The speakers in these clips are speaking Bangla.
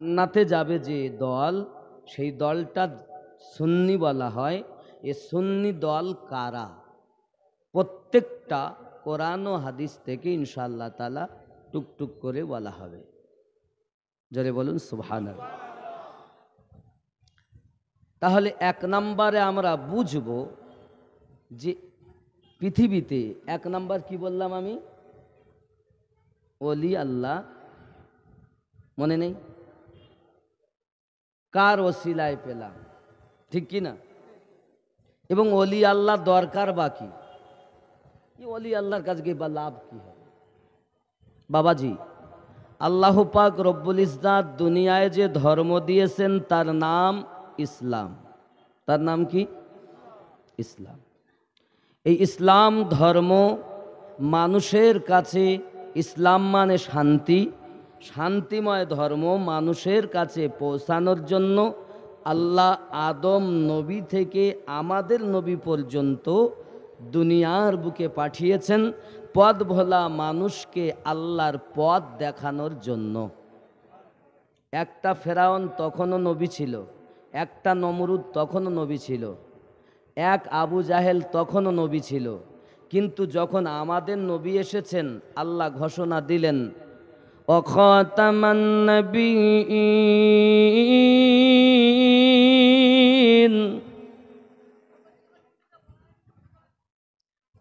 জান্নাতে যাবে যে দল সেই দলটা সুন্নি বলা হয় এ সুন্নি দল কারা প্রত্যেকটা কোরআন ও হাদিস থেকে ইনশাআল্লাহ তালা টুকটুক করে বলা হবে জোরে বলুন সুহান তাহলে এক নম্বরে আমরা বুঝব যে পৃথিবীতে এক নাম্বার কি বললাম আমি অলি আল্লাহ মনে নেই কার ওসিলায় পেলাম ঠিক কি না এবং অলি আল্লাহ দরকার বাকি কি অলি আল্লাহর কাছে গিয়ে বা লাভ কি হবে বাবাজি আল্লাহ পাক রব্বুল ইসদাত দুনিয়ায় যে ধর্ম দিয়েছেন তার নাম ইসলাম তার নাম কি ইসলাম এই ইসলাম ধর্ম মানুষের কাছে ইসলাম মানে শান্তি শান্তিময় ধর্ম মানুষের কাছে পৌঁছানোর জন্য আল্লাহ আদম নবী থেকে আমাদের নবী পর্যন্ত দুনিয়ার বুকে পাঠিয়েছেন পদ ভোলা মানুষকে আল্লাহর পদ দেখানোর জন্য একটা ফেরাউন তখনও নবী ছিল একটা নমরুদ তখনও নবী ছিল এক আবু জাহেল তখনও নবী ছিল কিন্তু যখন আমাদের নবী এসেছেন আল্লাহ ঘোষণা দিলেন وخاتم النبيين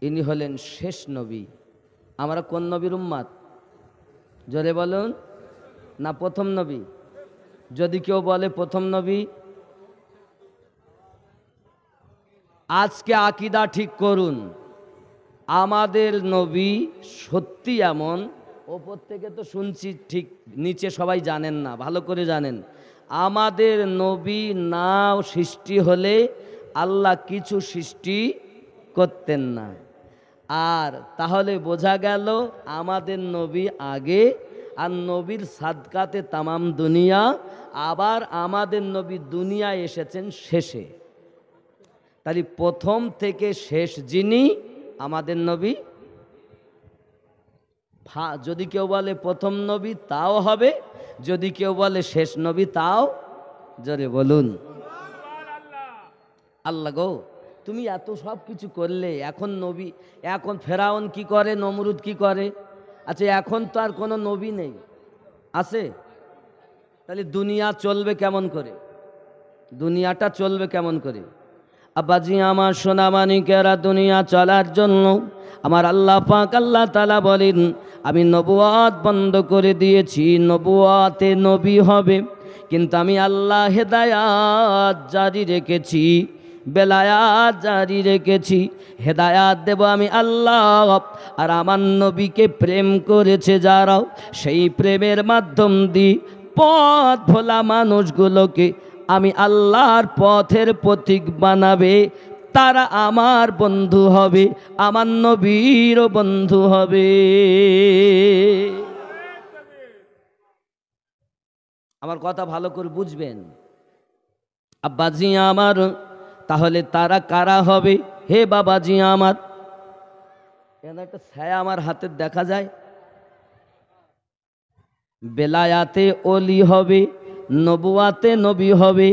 ইনি হলেন শেষ নবী আমরা কোন নবীর উম্মাদ জোরে বলুন না প্রথম নবী যদি কেউ বলে প্রথম নবী আজকে আকিদা ঠিক করুন আমাদের নবী সত্যি এমন ওপর থেকে তো শুনছি ঠিক নিচে সবাই জানেন না ভালো করে জানেন আমাদের নবী না সৃষ্টি হলে আল্লাহ কিছু সৃষ্টি করতেন না আর তাহলে বোঝা গেল আমাদের নবী আগে আর নবীর সাদকাতে তামাম দুনিয়া আবার আমাদের নবী দুনিয়ায় এসেছেন শেষে তাহলে প্রথম থেকে শেষ যিনি আমাদের নবী ফা যদি কেউ বলে প্রথম নবী তাও হবে যদি কেউ বলে শেষ নবী তাও জোরে বলুন আল্লাহ গো তুমি এত সব কিছু করলে এখন নবী এখন ফেরাউন কি করে নমরুদ কি করে আচ্ছা এখন তো আর কোনো নবী নেই আছে তাহলে দুনিয়া চলবে কেমন করে দুনিয়াটা চলবে কেমন করে আব্বাজি আমার সোনামানিকেরা দুনিয়া চলার জন্য আমার আল্লাহ পাক আল্লাহ তালা বলেন আমি নবুয়াত বন্ধ করে দিয়েছি নবুয়াতে নবী হবে কিন্তু আমি আল্লাহ হেদায়াত জারি রেখেছি বেলায়াত জারি রেখেছি হেদায়াত দেব আমি আল্লাহ আর আমার নবীকে প্রেম করেছে যারাও সেই প্রেমের মাধ্যম দি পথ ভোলা মানুষগুলোকে আমি আল্লাহর পথের প্রতীক বানাবে তারা আমার বন্ধু হবে আমার নবীর বন্ধু হবে আমার কথা ভালো করে বুঝবেন আব্বাজি আমার তাহলে তারা কারা হবে হে বাবাজি আমার কেন একটা ছায়া আমার হাতে দেখা যায় বেলায়াতে অলি হবে নবুয়াতে নবী হবে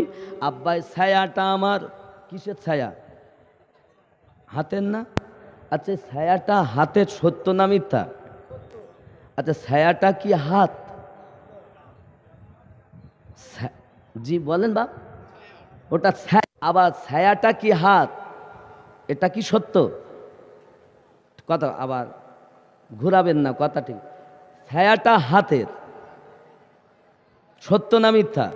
আব্বাই ছায়াটা আমার কিসের ছায়া হাতের না আচ্ছা ছায়াটা হাতের সত্য না মিথ্যা আচ্ছা ছায়াটা কি হাত জি বলেন বাপ ওটা আবার ছায়াটা কি হাত এটা কি সত্য কথা আবার ঘুরাবেন না কথা ঠিক ছায়াটা হাতের সত্য না মিথ্যা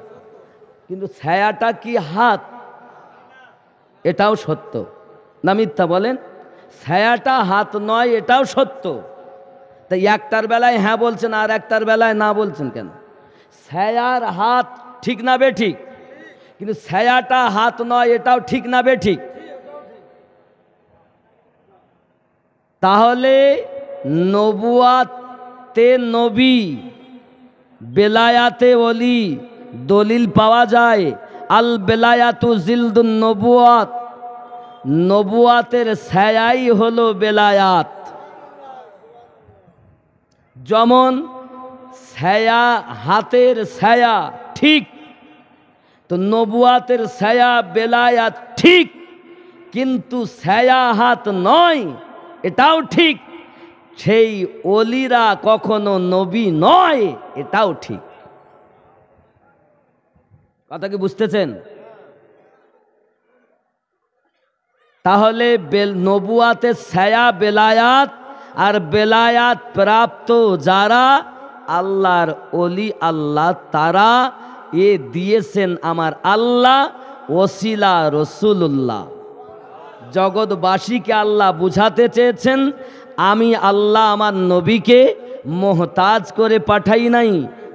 কিন্তু ছায়াটা কি হাত এটাও সত্য না মিথ্যা বলেন ছায়াটা হাত নয় এটাও সত্য তাই একটার বেলায় হ্যাঁ বলছেন আর একটার বেলায় না বলছেন কেন ছায়ার হাত ঠিক না বেঠিক কিন্তু ছায়াটা হাত নয় এটাও ঠিক না বেঠিক তাহলে নবুয়াতে নবী বেলায়াতে অলি দলিল পাওয়া যায় আল বেলায়াতু জিলদুন নবুয়াত নবুয়াতের ছায়াই হলো বেলায়াত যেমন ছায়া হাতের ছায়া ঠিক তো নবুয়াতের ছায়া বেলায়াত ঠিক কিন্তু ছায়া হাত নয় এটাও ঠিক সেই অলিরা কখনো নবী নয় এটাও ঠিক কথা কি বুঝতেছেন তাহলে বেল নবুয়াতে ছায়া বেলায়াত আর বেলায়াত প্রাপ্ত যারা আল্লাহর অলি আল্লাহ তারা এ দিয়েছেন আমার আল্লাহ ওসিলা রসুল্লাহ জগৎবাসীকে আল্লাহ বুঝাতে চেয়েছেন আমি আল্লাহ আমার নবীকে মোহতাজ করে পাঠাই নাই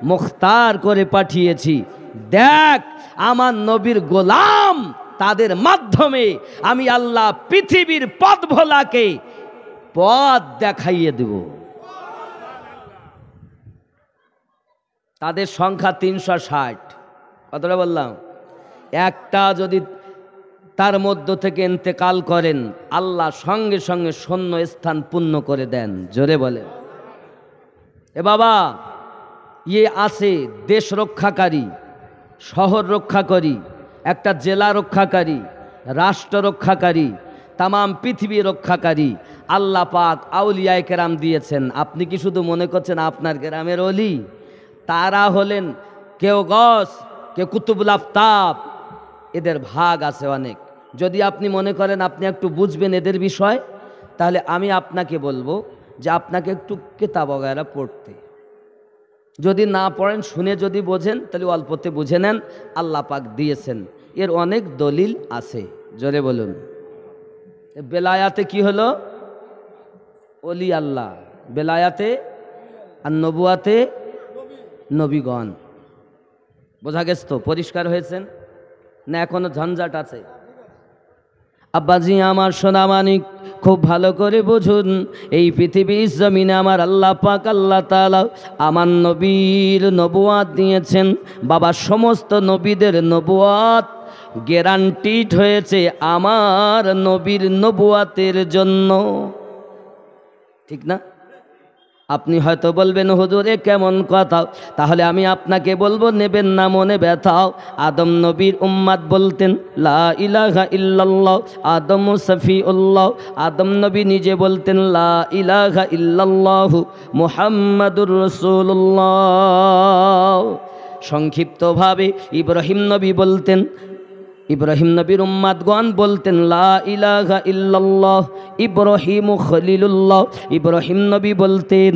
মুখতার করে পাঠিয়েছি দেখ আমার নবীর গোলাম তাদের মাধ্যমে আমি আল্লাহ পৃথিবীর পথ ভোলাকে পথ দেখাইয়ে দেব তাদের সংখ্যা তিনশো ষাট কতটা বললাম একটা যদি তার মধ্য থেকে ইন্তেকাল করেন আল্লাহ সঙ্গে সঙ্গে সৈন্য স্থান পূর্ণ করে দেন জোরে বলে এ বাবা ইয়ে আছে দেশ রক্ষাকারী শহর রক্ষাকারী একটা জেলা রক্ষাকারী রাষ্ট্র রক্ষাকারী তামাম পৃথিবী রক্ষাকারী আল্লাহ পাক আউলিয়ায় কেরাম দিয়েছেন আপনি কি শুধু মনে করছেন আপনার গ্রামের অলি তারা হলেন কেউ গস কেউ কুতুবুল এদের ভাগ আছে অনেক যদি আপনি মনে করেন আপনি একটু বুঝবেন এদের বিষয় তাহলে আমি আপনাকে বলবো যে আপনাকে একটু কেতাব বগায়রা পড়তে যদি না পড়েন শুনে যদি বোঝেন তাহলে অল্পতে বুঝে নেন আল্লাপাক দিয়েছেন এর অনেক দলিল আছে জোরে বলুন বেলায়াতে কি হলো অলি আল্লাহ বেলায়াতে আর নবুয়াতে নবীগণ বোঝা গেছ তো পরিষ্কার হয়েছেন না এখনো ঝঞ্ঝাট আছে আব্বাজি আমার সোনামানিক খুব ভালো করে বুঝুন এই পৃথিবীর জমিনে আমার আল্লাহ পাক আল্লাহ তালা আমার নবীর নবুয়াত দিয়েছেন বাবা সমস্ত নবীদের নবুয়াত গ্যারান্টিড হয়েছে আমার নবীর নবুয়াতের জন্য ঠিক না আপনি হয়তো বলবেন হুজুরে কেমন কথা তাহলে আমি আপনাকে বলবো নেবেন না মনে ব্যথাও আদম নবীর উম্মাদ বলতেন লা ইলাহা ইল্লাল্লাহ আদম উল্লাহ আদম নবী নিজে বলতেন লা ইলাহা ইল্লাল্লাহ মুহাম্মাদুর রসুল্লাহ সংক্ষিপ্তভাবে ইব্রাহিম নবী বলতেন ইব্রাহিম নবীর উম্মাদগণ বলতেন লা ইলাহা ইল্লাল্লাহ ইব্রাহিম খলিলুল্লাহ ইব্রাহিম নবী বলতেন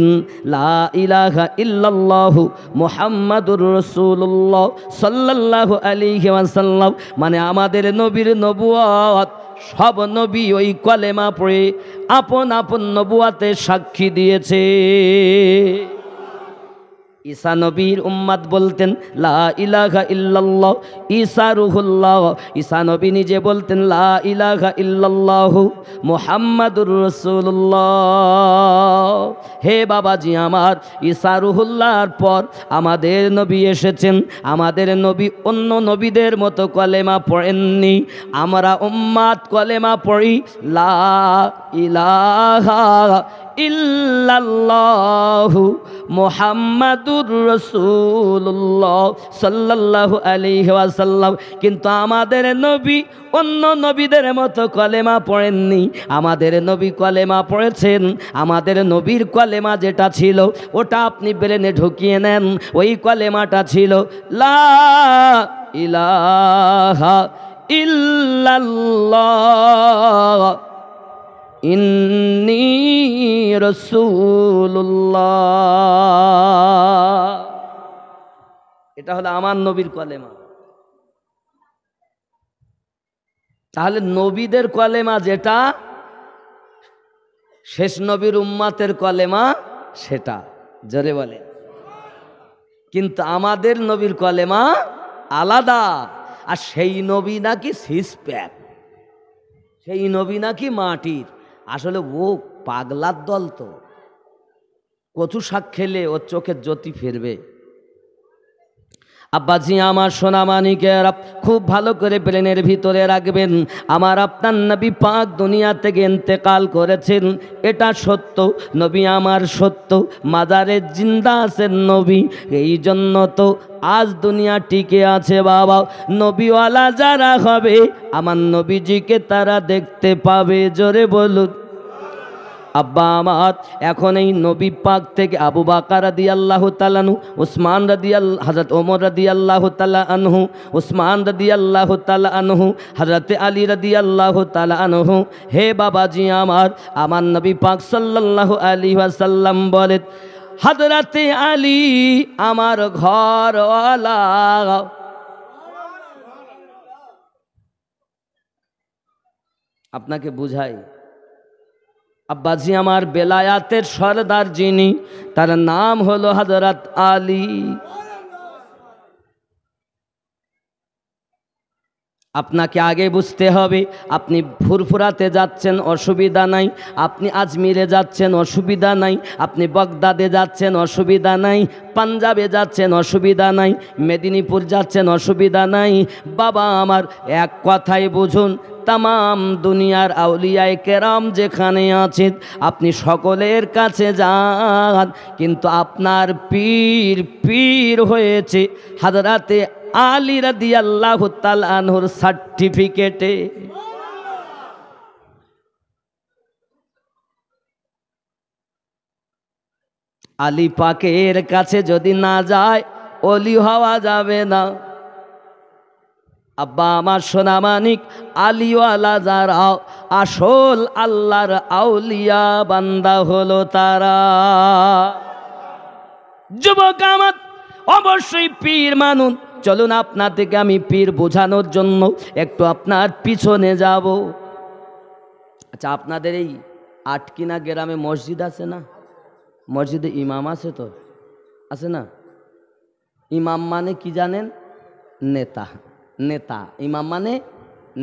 লা ইলাহা ইল্লাল্লাহ মুহাম্মাদুর রাসূলুল্লাহ সাল্লাল্লাহু আলাইহি ওয়াসাল্লাম মানে আমাদের নবীর নবুয়ত সব নবী ওই কলেমা পড়ে আপন আপন নবুয়াতে সাক্ষী দিয়েছে ঈসা নবীর উম্মাদ বলতেন লা ইলাহা ইল্লাল্লাহ ঈসা রুহুল্লাহ ঈসা নবী নিজে বলতেন লা ইলাহা ইল্লাল্লাহ মুহাম্মাদুর রসুল্লাহ হে বাবাজি আমার ঈসা রুহুল্লাহর পর আমাদের নবী এসেছেন আমাদের নবী অন্য নবীদের মতো কলেমা পড়েননি আমরা উম্মাদ কলেমা পড়ি লা ইলাহা ইহু মোহাম্মদুর রসুল্লাহ সাল্লাল্লাহু আলাইহি ওয়াসাল্লাম কিন্তু আমাদের নবী অন্য নবীদের মতো কলেমা পড়েননি আমাদের নবী কলেমা পড়েছেন আমাদের নবীর কলেমা যেটা ছিল ওটা আপনি ব্রেনে ঢুকিয়ে নেন ওই কলেমাটা ছিল লা ইলাহা ইল্লাল্লাহ ইন্নি রসুল্লাহ এটা হলো আমার নবীর কলেমা তাহলে নবীদের কলেমা যেটা শেষ নবীর উম্মাতের কলেমা সেটা জোরে বলে কিন্তু আমাদের নবীর কলেমা আলাদা আর সেই নবী নাকি সিস প্যাক সেই নবী নাকি মাটির আসলে ও পাগলার দল তো কচু শাক খেলে ওর চোখের জ্যোতি ফিরবে আব্বাজি আমার সোনা মানিকে খুব ভালো করে প্লেনের ভিতরে রাখবেন আমার আপনার নবী পাক দুনিয়া থেকে ইন্তেকাল করেছেন এটা সত্য নবী আমার সত্য মাজারে জিন্দা আছেন নবী এই জন্য তো আজ দুনিয়া টিকে আছে বাবা নবীওয়ালা যারা হবে আমার নবীজিকে তারা দেখতে পাবে জোরে বলুন আব্বা আমাদ এখন এই নবী পাক থেকে আবু বাকার রাদি আল্লাহ তালানহু উসমান রাদি আল্লাহ হজরত ওমর রাদি আল্লাহ তালা আনহু উসমান রাদি আল্লাহ তালা আনহু হজরত আলী রাদি আল্লাহ তালা আনহু হে বাবাজি আমার আমার নবী পাক সাল্লাহ আলী ওয়াসাল্লাম বলে হজরতে আলী আমার ঘরওয়ালা আপনাকে বুঝাই আব্বাজি আমার বেলায়াতের সরদার যিনি তার নাম হলো হজরত আলী আপনাকে আগে বুঝতে হবে আপনি ফুরফুরাতে যাচ্ছেন অসুবিধা নাই আপনি আজমিরে যাচ্ছেন অসুবিধা নাই আপনি বগদাদে যাচ্ছেন অসুবিধা নাই পাঞ্জাবে যাচ্ছেন অসুবিধা নাই মেদিনীপুর যাচ্ছেন অসুবিধা নাই বাবা আমার এক কথাই বুঝুন তাম দুনিয়ার আউলিয়ায় কেরাম যেখানে আছেন আপনি সকলের কাছে যান কিন্তু আপনার পীর পীর হয়েছে হাজরাতে আলী রাদি আল্লাহ তালহর সার্টিফিকেটে আলী পাকের কাছে যদি না যায় অলি হওয়া যাবে না আব্বা আমার সোনামানিক আলিওয়ালা যারা আসল আল্লাহর আউলিয়া বান্দা হলো তারা যুবক আমার অবশ্যই পীর মানুন চলুন আপনা থেকে আমি পীর বোঝানোর জন্য একটু আপনার পিছনে যাব আচ্ছা আপনাদের এই আটকিনা গ্রামে মসজিদ আছে না মসজিদে ইমাম আছে তো আছে না ইমাম মানে কি জানেন নেতা নেতা ইমাম মানে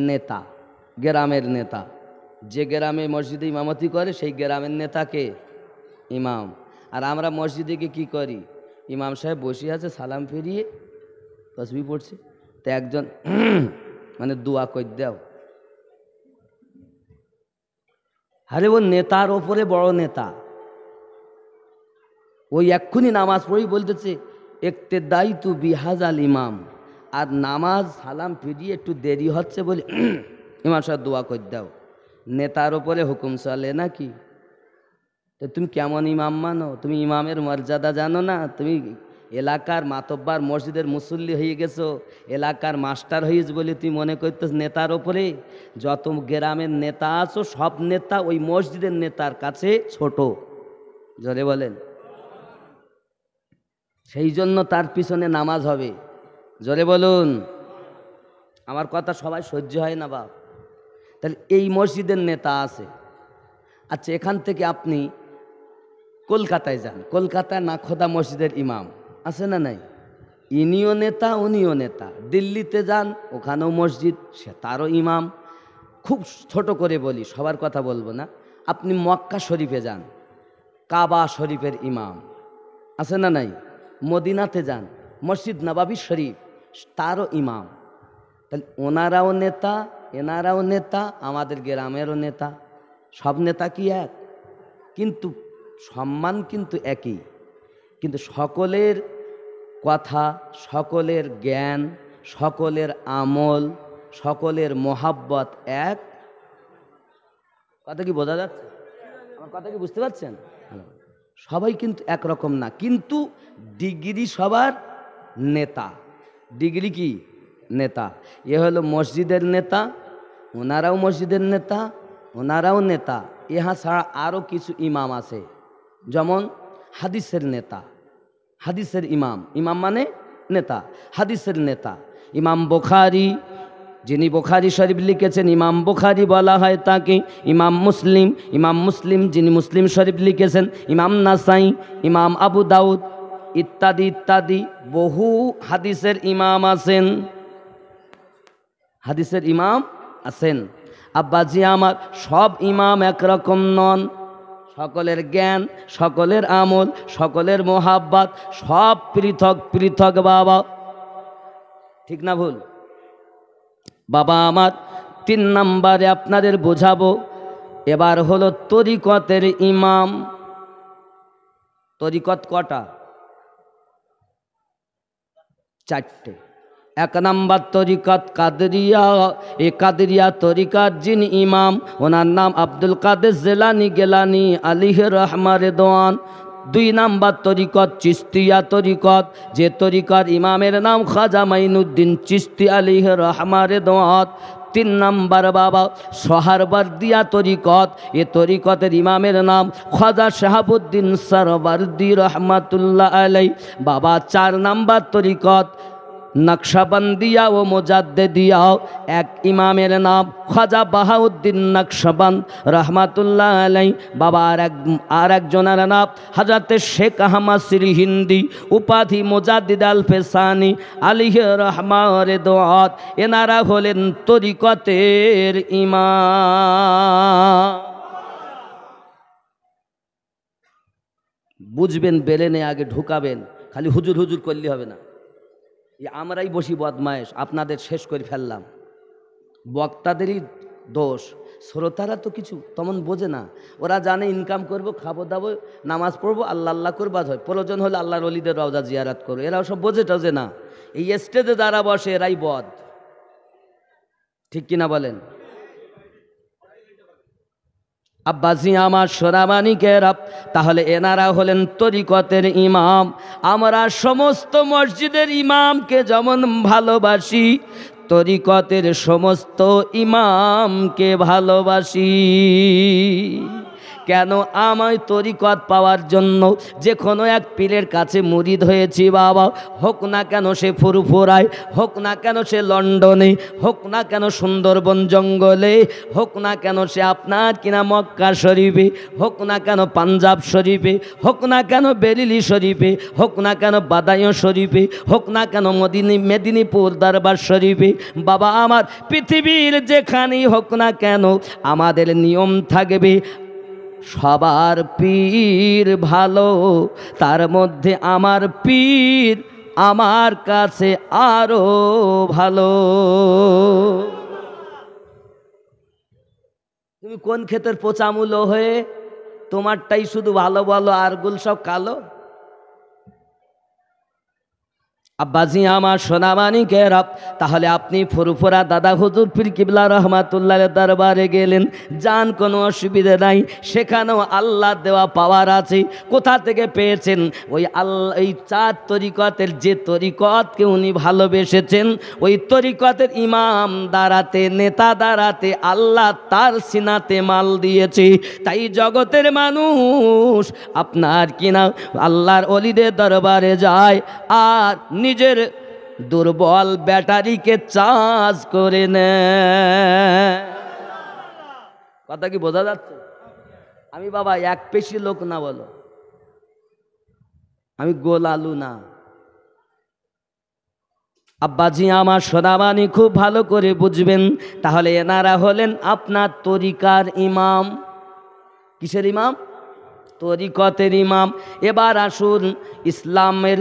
নেতা গ্রামের নেতা যে গ্রামে মসজিদে ইমামতি করে সেই গ্রামের নেতাকে ইমাম আর আমরা মসজিদে গিয়ে কী করি ইমাম সাহেব বসে আছে সালাম ফিরিয়ে তসবি পড়ছে তো একজন মানে দোয়া কই দেও আরে ও নেতার ওপরে বড় নেতা ওই এক্ষুনি নামাজ পড়ি বলতেছে একতে দায়িত্ব বিহাজাল ইমাম আর নামাজ সালাম ফিরিয়ে একটু দেরি হচ্ছে বলে ইমাম সাহেব দোয়া করে দাও নেতার ওপরে হুকুম চলে নাকি তো তুমি কেমন ইমাম মানো তুমি ইমামের মর্যাদা জানো না তুমি এলাকার মাতব্বার মসজিদের মুসল্লি হয়ে গেছো এলাকার মাস্টার হয়েছ বলে তুই মনে করতেছ নেতার ওপরে যত গ্রামের নেতা আছো সব নেতা ওই মসজিদের নেতার কাছে ছোট জোরে বলেন সেই জন্য তার পিছনে নামাজ হবে জোরে বলুন আমার কথা সবাই সহ্য হয় না বাপ তাহলে এই মসজিদের নেতা আছে আচ্ছা এখান থেকে আপনি কলকাতায় যান কলকাতায় নাখোদা মসজিদের ইমাম আছে না নাই ইনিও নেতা উনিও নেতা দিল্লিতে যান ওখানেও মসজিদ সে তারও ইমাম খুব ছোট করে বলি সবার কথা বলবো না আপনি মক্কা শরীফে যান কাবা শরীফের ইমাম আছে না নাই মদিনাতে যান মসজিদ নবাবি শরীফ তারও ইমাম তাহলে ওনারাও নেতা এনারাও নেতা আমাদের গ্রামেরও নেতা সব নেতা কি এক কিন্তু সম্মান কিন্তু একই কিন্তু সকলের কথা সকলের জ্ঞান সকলের আমল সকলের মোহাব্বত এক কথা কি বোঝা যাচ্ছে আমার কথা কি বুঝতে পারছেন সবাই কিন্তু একরকম না কিন্তু ডিগ্রি সবার নেতা ডিগ্রি কি নেতা এ হলো মসজিদের নেতা ওনারাও মসজিদের নেতা ওনারাও নেতা ইহা ছাড়া আরও কিছু ইমাম আছে যেমন হাদিসের নেতা হাদিসের ইমাম ইমাম মানে নেতা হাদিসের নেতা ইমাম বোখারি যিনি বোখারি শরীফ লিখেছেন ইমাম বোখারি বলা হয় তাকে ইমাম মুসলিম ইমাম মুসলিম যিনি মুসলিম শরীফ লিখেছেন ইমাম নাসাই ইমাম আবু দাউদ ইত্যাদি ইত্যাদি বহু হাদিসের ইমাম আছেন হাদিসের ইমাম আছেন আব্বাজি আমার সব ইমাম একরকম নন সকলের জ্ঞান সকলের আমল সকলের মোহাব্বাত সব পৃথক পৃথক বাবা ঠিক না ভুল বাবা আমার তিন নাম্বারে আপনাদের বোঝাবো এবার হলো তরিকতের ইমাম তরিকত কটা চারটে এক নাম্বার তরিকাত কাদরিয়া এ কাদরিয়া তরিকার জিন ইমাম ওনার নাম আব্দুল কাদের জেলানি গেলানি আলিহ রহমা রেদোয়ান দুই নাম্বার তরিকত চিস্তিয়া তরিকত যে তরিকার ইমামের নাম খাজা মাইনুদ্দিন চিস্তি আলিহ রহমা রেদোয়াত তিন নাম্বার বাবা সোহারবার্দিয়া তরিকত এ তরিকতের ইমামের নাম খজা শাহাবুদ্দিন সরবার্দি রহমাতুল্লাহ আলাই বাবা চার নাম্বার তরিকত নকশাবন্দিয়া ও মোজাদ্দে দিয়াও এক ইমামের নাম খাজা বাহাউদ্দিন নকশাবন্দ রহমাতুল্লাহ আলাই বাবা আর এক আর একজনের নাম হাজরতে শেখ আহমদ শ্রী হিন্দি উপাধি মোজাদ্দিদ আল ফেসানি আলিহ রহমার দোয়াত এনারা হলেন তরিকতের ইমাম বুঝবেন বেলেনে আগে ঢুকাবেন খালি হুজুর হুজুর করলে হবে না আমরাই বসি বদমায়েশ আপনাদের শেষ করে ফেললাম বক্তাদেরই দোষ শ্রোতারা তো কিছু তেমন বোঝে না ওরা জানে ইনকাম করব খাবো দাবো নামাজ পড়বো আল্লাহ আল্লাহ করবো হয় প্রয়োজন হলে আল্লাহর অলিদের রওজা জিয়ারাত করবো এরা সব বোঝে টোঝে না এই স্টেজে যারা বসে এরাই বদ ঠিক কিনা বলেন আব্বাসি আমার সোনামানিকের তাহলে এনারা হলেন তরিকতের ইমাম আমরা সমস্ত মসজিদের ইমামকে যেমন ভালোবাসি তরিকতের সমস্ত ইমামকে ভালোবাসি কেন আমায় তরিকত পাওয়ার জন্য যে কোনো এক পীরের কাছে মুরিদ হয়েছি বাবা হোক না কেন সে ফুরফুরায় হোক না কেন সে লন্ডনে হোক না কেন সুন্দরবন জঙ্গলে হোক না কেন সে আপনার কিনা মক্কা শরীফে হোক না কেন পাঞ্জাব শরীফে হোক না কেন বেরিলি শরীফে হোক না কেন বাদায়ও শরীফে হোক না কেন মদিনী মেদিনীপুর দরবার শরীফে বাবা আমার পৃথিবীর যেখানেই হোক না কেন আমাদের নিয়ম থাকবে সবার পীর ভালো তার মধ্যে আমার পীর আমার কাছে আরও ভালো তুমি কোন ক্ষেতের পোচামুলো হয়ে তোমারটাই শুধু ভালো ভালো আর গুল সব কালো আব্বাজি আমার সোনামানি রব তাহলে আপনি ফুরফুরা দাদা হুজুর ফির কিবলা রহমাতুল্লাহ দরবারে গেলেন যান কোনো অসুবিধে নাই সেখানেও আল্লাহ দেওয়া পাওয়ার আছে কোথা থেকে পেয়েছেন ওই আল্লাহ এই চার তরিকতের যে তরিকতকে উনি ভালোবেসেছেন ওই তরিকতের ইমাম দাঁড়াতে নেতা দাঁড়াতে আল্লাহ তার সিনাতে মাল দিয়েছে তাই জগতের মানুষ আপনার কিনা আল্লাহর অলিদের দরবারে যায় আর নিজের দুর্বল ব্যাটারিকে চার্জ করে নেয় কথা কি বোঝা যাচ্ছে আমি বাবা এক পেশি লোক না বলো আমি গোল আলু না আব্বাজি আমার সদাবানি খুব ভালো করে বুঝবেন তাহলে এনারা হলেন আপনার তরিকার ইমাম কিসের ইমাম তরিকতের ইমাম এবার আসুন ইসলামের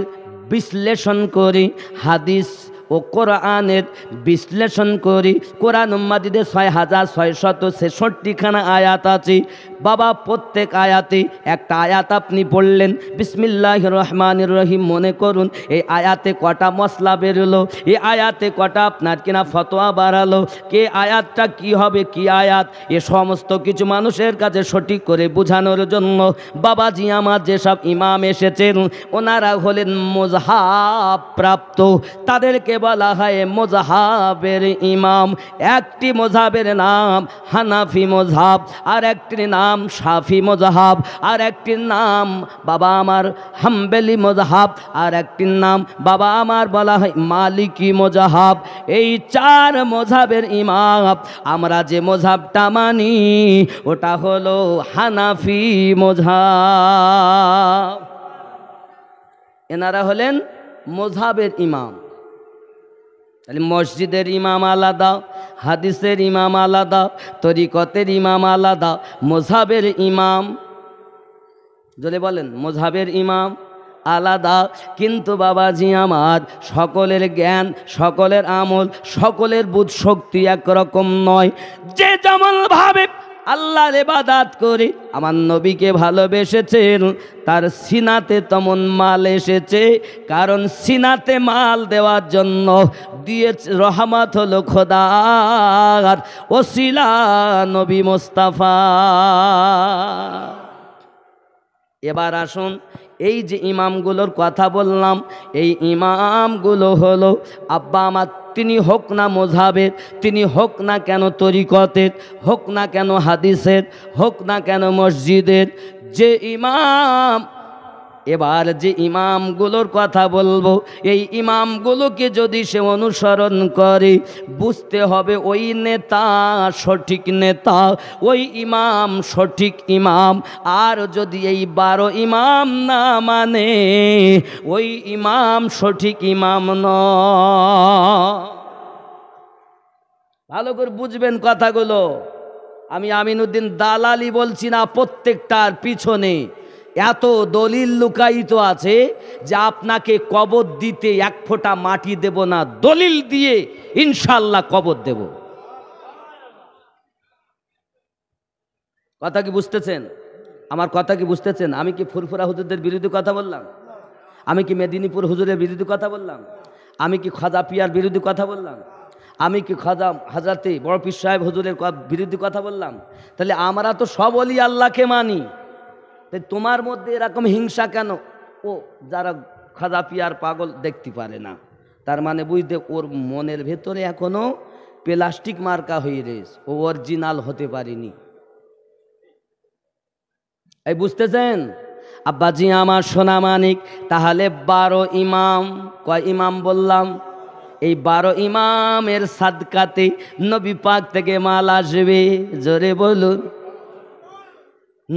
বিশ্লেষণ করি হাদিস ও কোরআনের বিশ্লেষণ করি কোরআন উম্মাদিতে ছয় হাজার ছয়শত ছেষট্টিখানা আয়াত আছে বাবা প্রত্যেক আয়াতে একটা আয়াত আপনি বললেন বিসমিল্লাহ রহমানুর রহিম মনে করুন এই আয়াতে কটা মশলা বেরোলো এই আয়াতে কটা আপনার কিনা ফতোয়া বাড়ালো কে আয়াতটা কি হবে কি আয়াত এ সমস্ত কিছু মানুষের কাছে সঠিক করে বোঝানোর জন্য বাবাজি আমার যেসব ইমাম এসেছেন ওনারা হলেন মোজাহ প্রাপ্ত তাদেরকে বলা হয় মোজাহাবের ইমাম একটি মোজাবের নাম হানাফি মোজাব আর একটির নাম সাফি মোজাহাব আর একটির নাম বাবা আমার হাম্বেলি মোজাহাব আর একটির নাম বাবা আমার বলা হয় মালিকি মোজাহাব এই চার মোজাবের ইমাম আমরা যে মোজাবটা মানি ওটা হলো হানাফি মোজাব এনারা হলেন মোজাবের ইমাম তাহলে মসজিদের ইমাম আলাদা হাদিসের ইমাম আলাদা তরিকতের ইমাম আলাদা মোঝাবের ইমাম যদি বলেন মোঝাবের ইমাম আলাদা কিন্তু বাবাজি আমার সকলের জ্ঞান সকলের আমল সকলের বুধ শক্তি একরকম নয় যে যেমনভাবে আল্লাহ রেবাদাত করে আমার নবীকে ভালোবেসেছেন তার সিনাতে তেমন মাল এসেছে কারণ সিনাতে মাল দেওয়ার জন্য দিয়ে রহমত হলো খোদার ওসিলা নবী মোস্তাফা এবার আসুন এই যে ইমামগুলোর কথা বললাম এই ইমামগুলো হলো আব্বা আমার তিনি হোক না মোঝাবের তিনি হোক না কেন তরিকতের হোক না কেন হাদিসের হোক না কেন মসজিদের যে ইমাম এবার যে ইমামগুলোর কথা বলবো এই ইমামগুলোকে যদি সে অনুসরণ করে বুঝতে হবে ওই নেতা সঠিক নেতা ওই ইমাম সঠিক ইমাম আর যদি এই বারো ইমাম না মানে ওই ইমাম সঠিক ইমাম ন ভালো করে বুঝবেন কথাগুলো আমি আমিনুদ্দিন দালালি বলছি না প্রত্যেকটার পিছনে এত দলিল লুকায়িত আছে যে আপনাকে কবর দিতে এক ফোঁটা মাটি দেব না দলিল দিয়ে ইনশাল্লাহ কবর দেব কথা কি বুঝতেছেন আমার কথা কি বুঝতেছেন আমি কি ফুরফুরা হুজুরদের বিরুদ্ধে কথা বললাম আমি কি মেদিনীপুর হুজুরের বিরুদ্ধে কথা বললাম আমি কি খাজা পিয়ার বিরুদ্ধে কথা বললাম আমি কি খাজা হাজাতে বড় পীর সাহেব হুজুরের বিরুদ্ধে কথা বললাম তাহলে আমরা তো সব অলি আল্লাহকে মানি তাই তোমার মধ্যে এরকম হিংসা কেন ও যারা খাদা পিয়ার পাগল দেখতে পারে না তার মানে বুঝতে ওর মনের ভেতরে এখনও প্লাস্টিক মার্কা হয়ে রয়েছে ও অরিজিনাল হতে পারেনি এই বুঝতেছেন আব্বাজি আমার সোনা মানিক তাহলে বারো ইমাম কয় ইমাম বললাম এই বারো ইমামের সাদকাতে নবী পাক থেকে মাল আসবে জোরে বলুন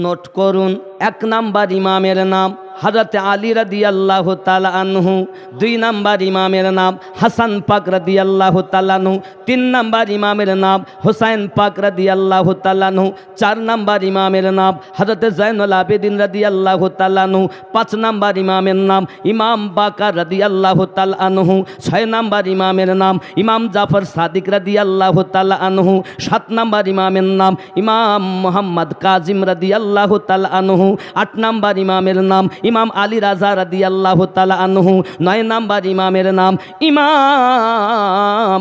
নোট করুন এক নাম্বার ইমামের নাম হজরত আলী রদি আল্লাহ তালানহু দুই নম্বর ইমামের নাম হাসান পাক রদি আল্লাহ তালানহু তিন নম্বর ইমামের নাম হুসাইন পাক রদি আল্লাহ তালানহু চার নম্বর ইমামের নাম হজরত জৈনুল আবেদিন রদি আল্লাহ তালানহু পাঁচ নম্বর ইমামের নাম ইমাম বাকার রদি আল্লাহ তালানহু ছয় নম্বর ইমামের নাম ইমাম জাফর সাদিক রদি আল্লাহ তালানহু সাত নম্বর ইমামের নাম ইমাম মোহাম্মদ কাজিম রদি আল্লাহ তালানহু আট নম্বর ইমামের নাম ইমাম আলী রাজা রাদি আল্লাহ তালা আনহু নয় নাম্বার ইমামের নাম ইমাম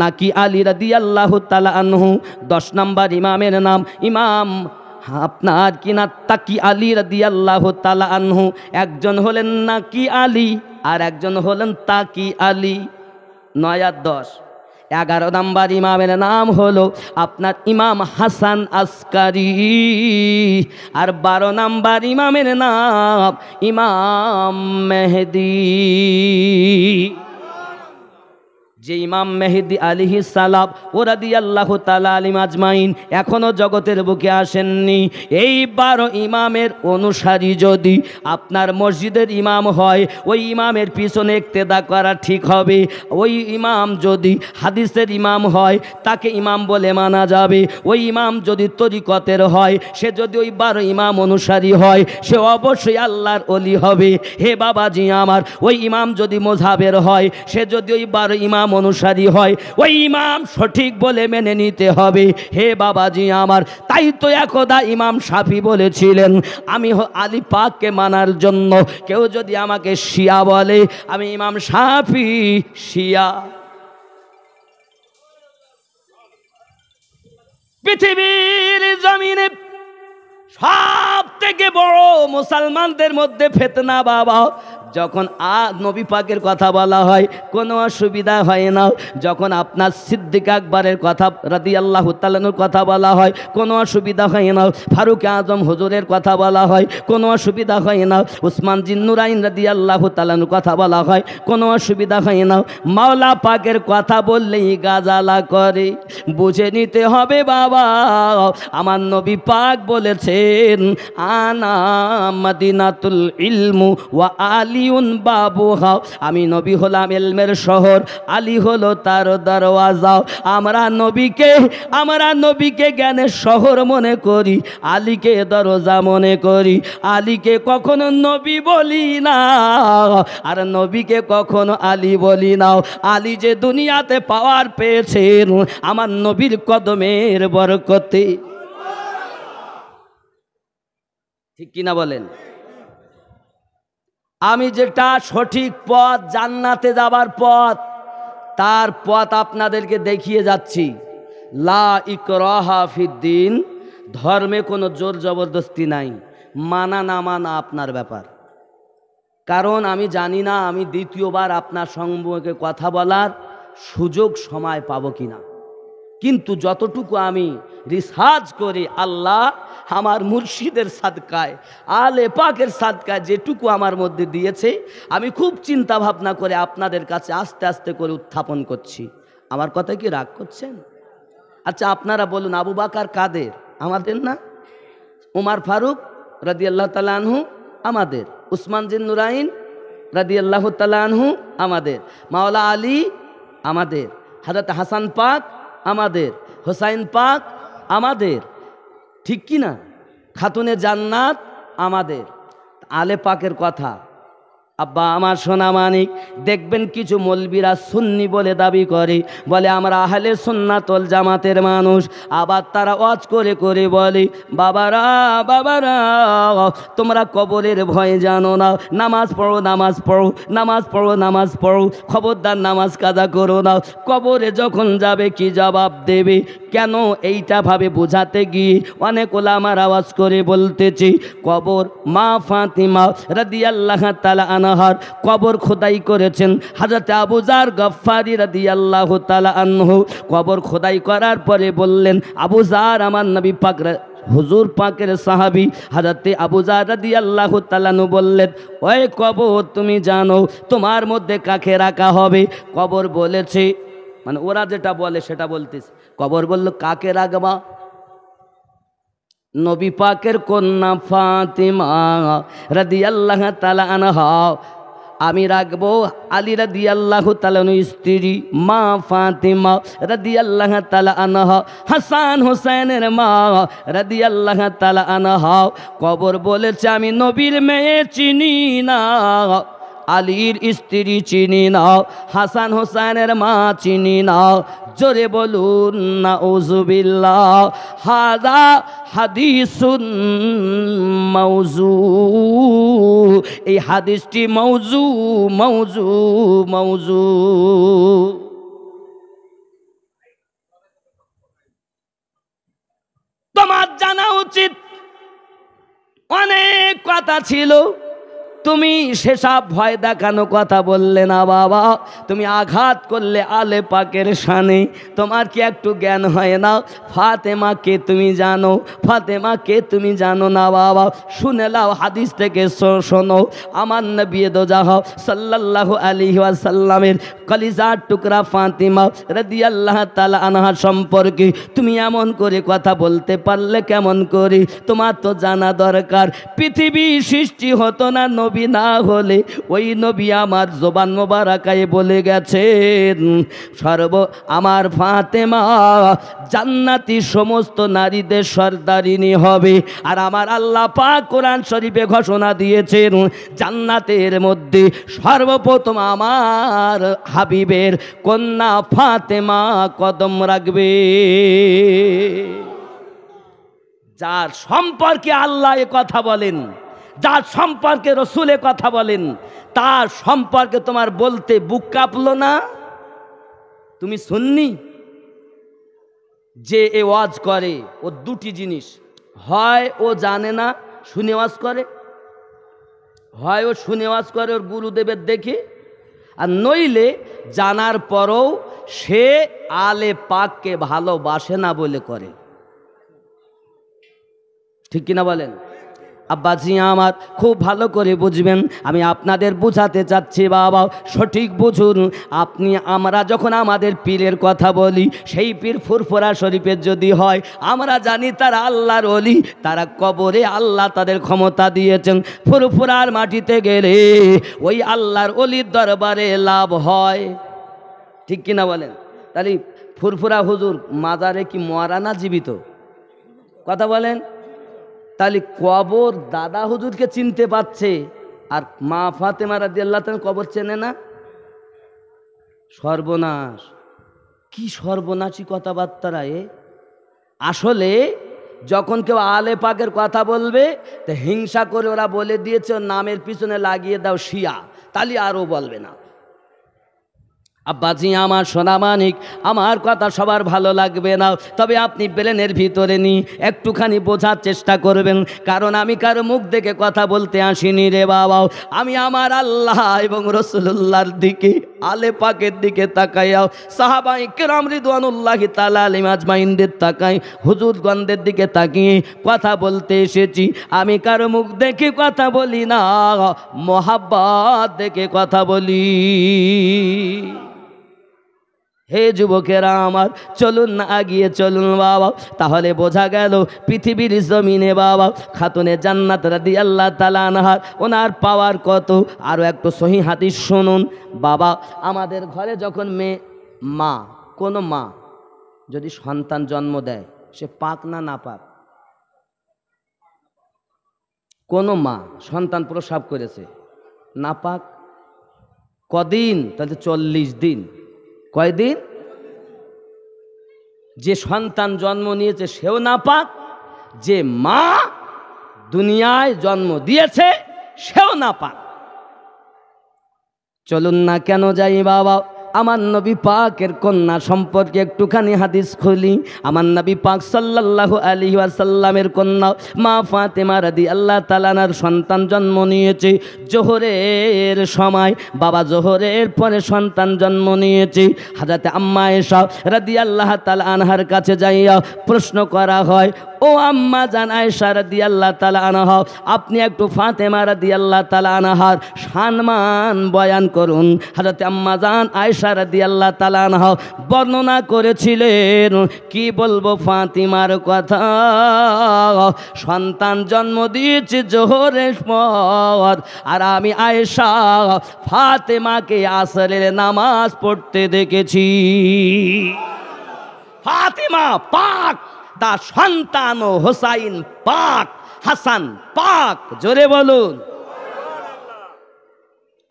নাকি আলী রাদি আল্লাহ তালা আনহু দশ নাম্বার ইমামের নাম ইমাম আপনার কিনা তাকি আলী রাদি আল্লাহ তালা আনহু একজন হলেন নাকি আলী আর একজন হলেন তাকি আলী নয় আর দশ এগারো নাম্বার ইমামের নাম হলো আপনার ইমাম হাসান আসকারি আর বারো নাম্বার ইমামের নাম ইমাম মেহেদি যে ইমাম মেহেদি আলিহি সালাব ওরাদি আল্লাহ তালা আলিম আজমাইন এখনও জগতের বুকে আসেননি এই বারো ইমামের অনুসারী যদি আপনার মসজিদের ইমাম হয় ওই ইমামের পিছনে একতেদা করা ঠিক হবে ওই ইমাম যদি হাদিসের ইমাম হয় তাকে ইমাম বলে মানা যাবে ওই ইমাম যদি তরিকতের হয় সে যদি ওই বারো ইমাম অনুসারী হয় সে অবশ্যই আল্লাহর অলি হবে হে বাবাজি আমার ওই ইমাম যদি মোঝাবের হয় সে যদি ওই বারো ইমাম অনুসারী হয় ওই ইমাম সঠিক বলে মেনে নিতে হবে হে বাবাজি আমার তাই তো একদা ইমাম সাফি বলেছিলেন আমি আলি পাককে মানার জন্য কেউ যদি আমাকে শিয়া বলে আমি ইমাম সাফি শিয়া পৃথিবীর জমিনে সব থেকে বড় মুসলমানদের মধ্যে ফেতনা বাবা যখন আ নবী পাকের কথা বলা হয় কোনো অসুবিধা হয় না যখন আপনার সিদ্দিক আকবরের কথা রাদি আল্লাহ তালানোর কথা বলা হয় কোনো অসুবিধা হয় না ফারুক আজম হজুরের কথা বলা হয় কোনো অসুবিধা হয় না উসমান জিন্নুরাইন রাদি আল্লাহ তালানোর কথা বলা হয় কোনো অসুবিধা হয় না মাওলা পাকের কথা বললেই গাজালা করে বুঝে নিতে হবে বাবা আমার নবী পাক বলেছেন আনা মদিনাতুল ইলমু ওয়া আলি আলিউন বাবু হাও আমি নবী হলাম এলমের শহর আলী হলো তার দরওয়াজাও আমরা নবীকে আমরা নবীকে জ্ঞানের শহর মনে করি আলীকে দরজা মনে করি আলীকে কখনো নবী বলি না আর নবীকে কখনো আলী বলি নাও আলী যে দুনিয়াতে পাওয়ার পেয়েছেন আমার নবীর কদমের বরকতে ঠিক কিনা বলেন আমি যেটা সঠিক পথ জান্নাতে যাবার পথ তার পথ আপনাদেরকে দেখিয়ে যাচ্ছি লা ইকরাহাফিদ্দিন ধর্মে কোনো জোর জবরদস্তি নাই মানা না মানা আপনার ব্যাপার কারণ আমি জানি না আমি দ্বিতীয়বার আপনার সঙ্গে কথা বলার সুযোগ সময় পাবো কিনা কিন্তু যতটুকু আমি রিসার্চ করি আল্লাহ আমার মুর্শিদের সাদকায় আলে পাকের সাদকায় যেটুকু আমার মধ্যে দিয়েছে আমি খুব চিন্তা ভাবনা করে আপনাদের কাছে আস্তে আস্তে করে উত্থাপন করছি আমার কথা কি রাগ করছেন আচ্ছা আপনারা বলুন আবু বাকার কাদের আমাদের না উমার ফারুক রাদি আল্লাহ তালানহু আমাদের উসমান জিন নুরাইন রাদি আল্লাহ তালানহু আমাদের মাওলা আলী আমাদের হাজরত হাসান পাক আমাদের হোসাইন পাক আমাদের ঠিক কি না খাতুনে জান্নাত আমাদের আলে পাকের কথা আব্বা আমার সোনা মানিক দেখবেন কিছু মলবিরা সুন্নি বলে দাবি করে বলে আমরা আহলে সুন্নাতল জামাতের মানুষ আবার তারা ওয়াজ করে করে বলে বাবারা বাবারা তোমরা কবরের ভয়ে জানো না নামাজ পড়ো নামাজ পড়ো নামাজ পড়ো নামাজ পড়ো খবরদার নামাজ কাদা করো না কবরে যখন যাবে কি জবাব দেবে কেন এইটা ভাবে বোঝাতে গিয়ে অনেক ওলামার আওয়াজ করে বলতেছি কবর মা ফাতিমা রাদিয়াল্লাহ তালা আনা নাহার কবর খোদাই করেছেন হাজরতে আবুজার গফফারি রাদি আল্লাহ তালা আনহু কবর খোদাই করার পরে বললেন আবুজার আমার নবী পাক হুজুর পাকের সাহাবি হাজাতে আবুজা রাদি আল্লাহ তালানু বললেন ওই কবর তুমি জানো তোমার মধ্যে কাকে রাখা হবে কবর বলেছে মানে ওরা যেটা বলে সেটা বলতেছে কবর বলল কাকে রাখবা নবী পাকের কন্যা রাদি আল্লাহ তালা আনহা আমি রাখবো আলী রাদি আল্লাহ তালানু স্ত্রী মা ফাতিমা রাদি আল্লাহ তালা আনহ হাসান হোসেনের মা রাদি আল্লাহ তালা আনহ কবর বলেছে আমি নবীর মেয়ে চিনি না আলীর স্ত্রী চিনি নাও হাসান হোসেনের মা চিনি নাও জোরে বলুন না ওজুবিল্লা হাদা হাদিসুন মৌজু এই হাদিসটি মৌজু মৌজু মৌজু তোমার জানা উচিত অনেক কথা ছিল তুমি সেসব ভয় দেখানো কথা বললে না বাবা তুমি আঘাত করলে আলে পাকের সানে তোমার কি একটু জ্ঞান হয় না ফাতেমাকে তুমি জানো ফাতেমাকে তুমি জানো না বাবা শুনে লাও হাদিস থেকে শোনো আমার নবিয়ে দোজাহ সাল্লাহ আলী সাল্লামের কলিজার টুকরা ফাতেমা রদি আল্লাহ তালা আনহা সম্পর্কে তুমি এমন করে কথা বলতে পারলে কেমন করে তোমার তো জানা দরকার পৃথিবী সৃষ্টি হতো না নবী না হলে ওই নবী আমার জোবান মোবারাকায় বলে গেছেন সর্ব আমার ফাতেমা জান্নাতি সমস্ত নারীদের সর্দারিনী হবে আর আমার আল্লাহ পা কোরআন শরীফে ঘোষণা দিয়েছেন জান্নাতের মধ্যে সর্বপ্রথম আমার হাবিবের কন্যা ফাতেমা কদম রাখবে যার সম্পর্কে আল্লাহ এ কথা বলেন যার সম্পর্কে রসুলে কথা বলেন তার সম্পর্কে তোমার বলতে বুক কাঁপলো না তুমি শুননি যে এ ওয়াজ করে ও দুটি জিনিস হয় ও জানে না শুনে ওয়াজ করে হয় ও শুনে ওয়াজ করে ওর গুরুদেবের দেখে আর নইলে জানার পরও সে আলে পাককে ভালোবাসে না বলে করে ঠিক কিনা বলেন আব্বাজি আমার খুব ভালো করে বুঝবেন আমি আপনাদের বুঝাতে চাচ্ছি বাবা সঠিক বুঝুন আপনি আমরা যখন আমাদের পীরের কথা বলি সেই পীর ফুরফুরা শরীফের যদি হয় আমরা জানি তারা আল্লাহর অলি তারা কবরে আল্লাহ তাদের ক্ষমতা দিয়েছেন ফুরফুরার মাটিতে গেলে ওই আল্লাহর অলির দরবারে লাভ হয় ঠিক কিনা বলেন তাহলে ফুরফুরা হুজুর মাজারে কি মরা না জীবিত কথা বলেন তাহলে কবর দাদা হুজুরকে চিনতে পারছে আর মা ফাতে মারা দিয়ে আল্লাহ কবর চেনে না সর্বনাশ কি সর্বনাশী কথাবার্তারা এ আসলে যখন কেউ আলে পাকের কথা বলবে তা হিংসা করে ওরা বলে দিয়েছে নামের পিছনে লাগিয়ে দাও শিয়া তাহলে আরও বলবে না আব্বাজি আমার সোনা মানিক আমার কথা সবার ভালো লাগবে না তবে আপনি প্লেনের ভিতরে নি একটুখানি বোঝার চেষ্টা করবেন কারণ আমি কারো মুখ দেখে কথা বলতে আসিনি রে বাবাও আমি আমার আল্লাহ এবং রসুল্লাহর দিকে আলে পাকের দিকে তাকাইয়াও সাহাবাই কেরাম রিদুয়ানুল্লাহি তালা আলিম মাজমাইন্দের তাকাই হুজুর দিকে তাকিয়ে কথা বলতে এসেছি আমি কারো মুখ দেখে কথা বলি না মহাব্বাত দেখে কথা বলি হে যুবকেরা আমার চলুন না আগিয়ে চলুন বাবা তাহলে বোঝা গেল পৃথিবীর জমিনে বাবা খাতুনে জান্নাত রাদি আল্লাহ তালা আনহার ওনার পাওয়ার কত আরও একটু সহি হাতি শুনুন বাবা আমাদের ঘরে যখন মেয়ে মা কোনো মা যদি সন্তান জন্ম দেয় সে পাক না না পাক কোনো মা সন্তান প্রসাব করেছে না পাক কদিন তাহলে চল্লিশ দিন কয়দিন যে সন্তান জন্ম নিয়েছে সেও না পাক যে মা দুনিয়ায় জন্ম দিয়েছে সেও না পাক চলুন না কেন যাই বাবা আমার নবী পাকের কন্যা সম্পর্কে একটুখানি হাদিস খুলি আমার নবী পাক সাল্লাহ আলী আসাল্লামের কন্যা মা ফাতেমা রাদি আল্লাহ তালানার সন্তান জন্ম নিয়েছে জোহরের সময় বাবা জোহরের পরে সন্তান জন্ম নিয়েছে হাজাতে আম্মা এসব রাদি আল্লাহ তাল আনহার কাছে যাইয়া প্রশ্ন করা হয় ও আম্মা জান আয়সা রাদি আল্লাহ তালা হক আপনি একটু ফাতেমা রাদি আল্লাহ তালা আনাহার সম্মান বয়ান করুন হাজরত আম্মা জান আয়সা রাদি আল্লাহ তালা হক বর্ণনা করেছিলেন কি বলবো ফাতিমার কথা সন্তান জন্ম দিয়েছে জোহরে পর আর আমি আয়েশা ফাতেমাকে আসলে নামাজ পড়তে দেখেছি ফাতিমা পাক তার সন্তান ও হোসাইন পাক হাসান পাক জোরে বলুন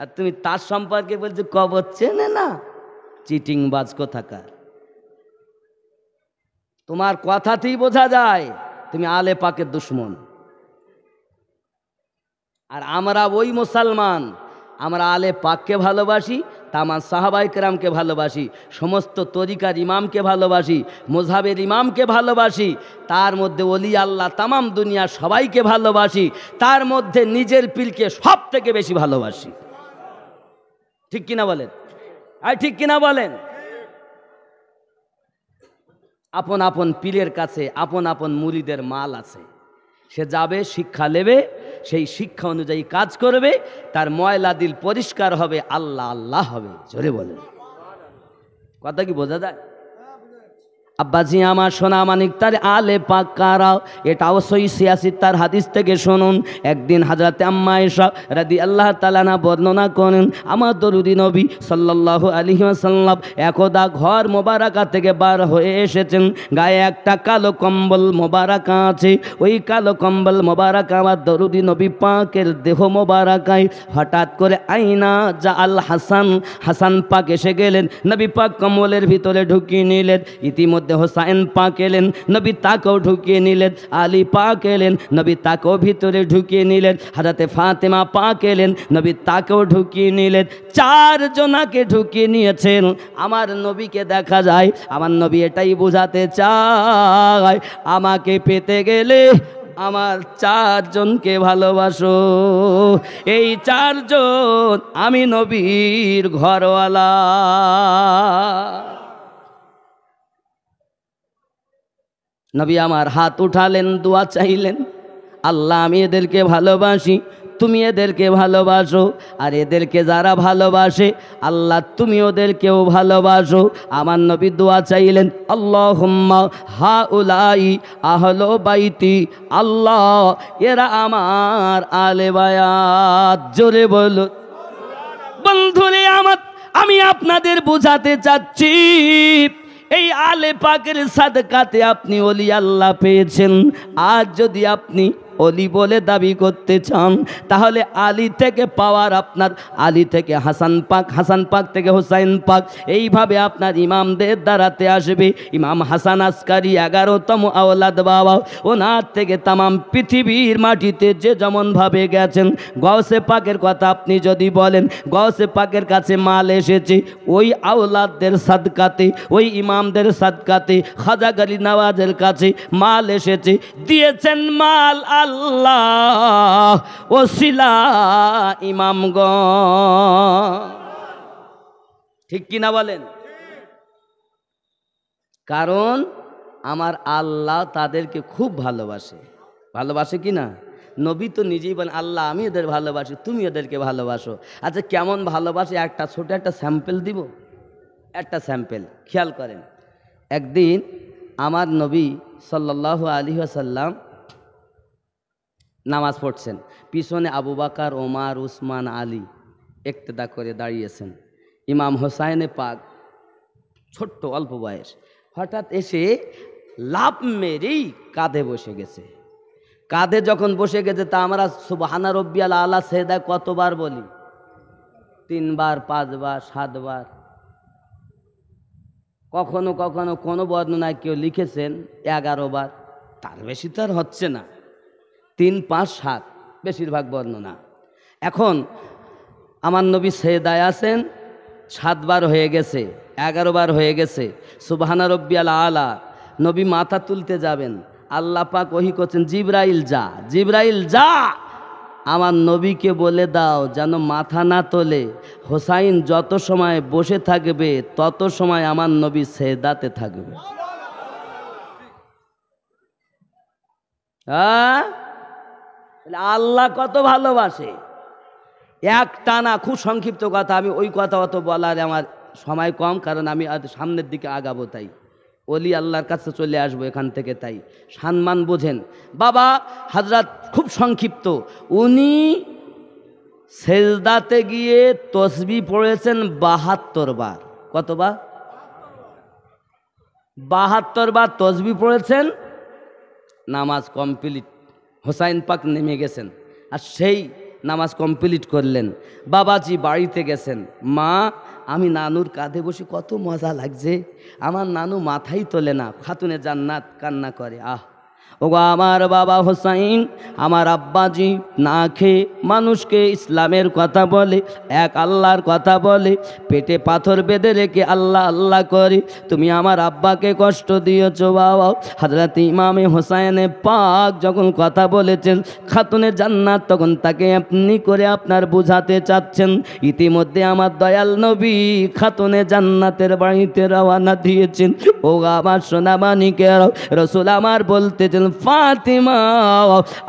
আর তুমি তার সম্পর্কে বলছো কবর চেনে না চিটিং বাজ কোথাকার তোমার কথাতেই বোঝা যায় তুমি আলে পাকের দুশ্মন আর আমরা ওই মুসলমান আমরা আলে পাককে ভালোবাসি আমার সাহাবাই কেরামকে ভালোবাসি সমস্ত তরিকার ইমামকে ভালোবাসি মোজাবের ইমামকে ভালোবাসি তার মধ্যে অলি আল্লাহ তামাম দুনিয়া সবাইকে ভালোবাসি তার মধ্যে নিজের পীরকে সব থেকে বেশি ভালোবাসি ঠিক কিনা বলেন আর ঠিক কিনা বলেন আপন আপন পীরের কাছে আপন আপন মুরিদের মাল আছে সে যাবে শিক্ষা নেবে সেই শিক্ষা অনুযায়ী কাজ করবে তার ময়লা দিল পরিষ্কার হবে আল্লাহ আল্লাহ হবে জোরে বলেন কথা কি বোঝা যায় আব্বাজি আমার সোনা মানিক তার আলে পাক কারাও এটাও সই সিয়াসি তার হাদিস থেকে শুনুন একদিন হাজরাতে আম্মা এসব রাদি আল্লাহ তালানা বর্ণনা করেন আমার দরুদি নবী সাল্লাহ আলী সাল্লাম একদা ঘর মোবারাকা থেকে বার হয়ে এসেছেন গায়ে একটা কালো কম্বল মোবারাকা আছে ওই কালো কম্বল মোবারাকা আমার দরুদি নবী পাকের দেহ মোবারাকায় হঠাৎ করে আইনা যা আল হাসান হাসান পাক এসে গেলেন নবী পাক কম্বলের ভিতরে ঢুকিয়ে নিলেন ইতিমধ্যে মধ্যে হোসাইন পাক এলেন নবী তাকেও ঢুকিয়ে নিলেন আলী পাক এলেন নবী তাকেও ভিতরে ঢুকিয়ে নিলেন হাজাতে ফাতেমা পাক এলেন নবী তাকেও ঢুকিয়ে নিলেন চার জনাকে ঢুকিয়ে নিয়েছেন আমার নবীকে দেখা যায় আমার নবী এটাই বোঝাতে চায় আমাকে পেতে গেলে আমার চারজনকে ভালোবাসো এই চারজন আমি নবীর ঘরওয়ালা নবী আমার হাত উঠালেন দোয়া চাইলেন আল্লাহ আমি এদেরকে ভালোবাসি তুমি এদেরকে ভালোবাসো আর এদেরকে যারা ভালোবাসে আল্লাহ তুমি ওদেরকেও ভালোবাসো আমার নবী দোয়া চাইলেন আল্লাহ হুম্মা হা উলাই আহলো বাইতি আল্লাহ এরা আমার আলে বায়াত জোরে বল বন্ধুরে আমার আমি আপনাদের বোঝাতে চাচ্ছি এই আলে পাকের সাদকাতে আপনি অলি আল্লাহ পেয়েছেন আজ যদি আপনি অলি বলে দাবি করতে চান তাহলে আলী থেকে পাওয়ার আপনার আলী থেকে হাসান পাক হাসান পাক থেকে হোসাইন পাক এইভাবে আপনার ইমামদের দাঁড়াতে আসবে ইমাম হাসান আসকারি এগারোতম আওলাদ বাবা ওনার থেকে তামাম পৃথিবীর মাটিতে যে যেমনভাবে গেছেন গসে পাকের কথা আপনি যদি বলেন গসে পাকের কাছে মাল এসেছে ওই আওলাদদের সাদকাতে ওই ইমামদের সাদকাতে খাজা গালি নওয়াজের কাছে মাল এসেছে দিয়েছেন মাল আল আল্লাহ ওসিলা ইমামগ ঠিক কিনা বলেন কারণ আমার আল্লাহ তাদেরকে খুব ভালোবাসে ভালোবাসে কি না নবী তো নিজেই বলেন আল্লাহ আমি এদের ভালোবাসি তুমি এদেরকে ভালোবাসো আচ্ছা কেমন ভালোবাসে একটা ছোট একটা স্যাম্পেল দিব একটা স্যাম্পেল খেয়াল করেন একদিন আমার নবী সাল্লাহ আলী আসাল্লাম নামাজ পড়ছেন পিছনে আবু বাকার ওমার উসমান আলী একতেদা করে দাঁড়িয়েছেন ইমাম হোসাইনে পাক ছোট্ট অল্প বয়স হঠাৎ এসে লাভ মেরেই কাঁধে বসে গেছে কাঁধে যখন বসে গেছে তা আমরা সুবাহানা রব্বিয়াল আলা সেদা কতবার বলি তিনবার পাঁচবার সাতবার কখনো কখনো কোনো বর্ণনায় কেউ লিখেছেন এগারো বার তার বেশি তো আর হচ্ছে না তিন পাঁচ সাত বেশিরভাগ বর্ণনা এখন আমার নবী সেদায় আছেন সাতবার হয়ে গেছে এগারো বার হয়ে গেছে সুবাহানা রব্বিয়াল আলা নবী মাথা তুলতে যাবেন আল্লাহ পাক ওহি করছেন জিব্রাইল যা জিব্রাইল যা আমার নবীকে বলে দাও যেন মাথা না তোলে হোসাইন যত সময় বসে থাকবে তত সময় আমার নবী সেদাতে থাকবে হ্যাঁ আল্লাহ কত ভালোবাসে এক টানা খুব সংক্ষিপ্ত কথা আমি ওই কথা অত বলার আমার সময় কম কারণ আমি সামনের দিকে আগাবো তাই অলি আল্লাহর কাছে চলে আসবো এখান থেকে তাই সম্মান বোঝেন বাবা হাজরাত খুব সংক্ষিপ্ত উনি সেজদাতে গিয়ে তসবি পড়েছেন বাহাত্তর বার কতবার বাহাত্তর বার তসবি পড়েছেন নামাজ কমপ্লিট হোসাইন পাক নেমে গেছেন আর সেই নামাজ কমপ্লিট করলেন বাবাজি বাড়িতে গেছেন মা আমি নানুর কাঁধে বসে কত মজা লাগছে আমার নানু মাথাই তোলে না খাতুনে জান্নাত কান্না করে আহ ওগো আমার বাবা হোসাইন আমার আব্বাজি না খেয়ে মানুষকে ইসলামের কথা বলে এক আল্লাহর কথা বলে পেটে পাথর বেঁধে রেখে আল্লাহ আল্লাহ করে তুমি আমার আব্বাকে কষ্ট দিয়েছ বাবা হাজরাত ইমামে হোসাইনে পাক যখন কথা বলেছেন খাতুনে জান্নাত তখন তাকে আপনি করে আপনার বুঝাতে চাচ্ছেন ইতিমধ্যে আমার দয়াল নবী খাতুনে জান্নাতের বাড়িতে রওয়ানা দিয়েছেন ও আমার সোনামানিকে রসুল আমার বলতেছেন ফাতিমা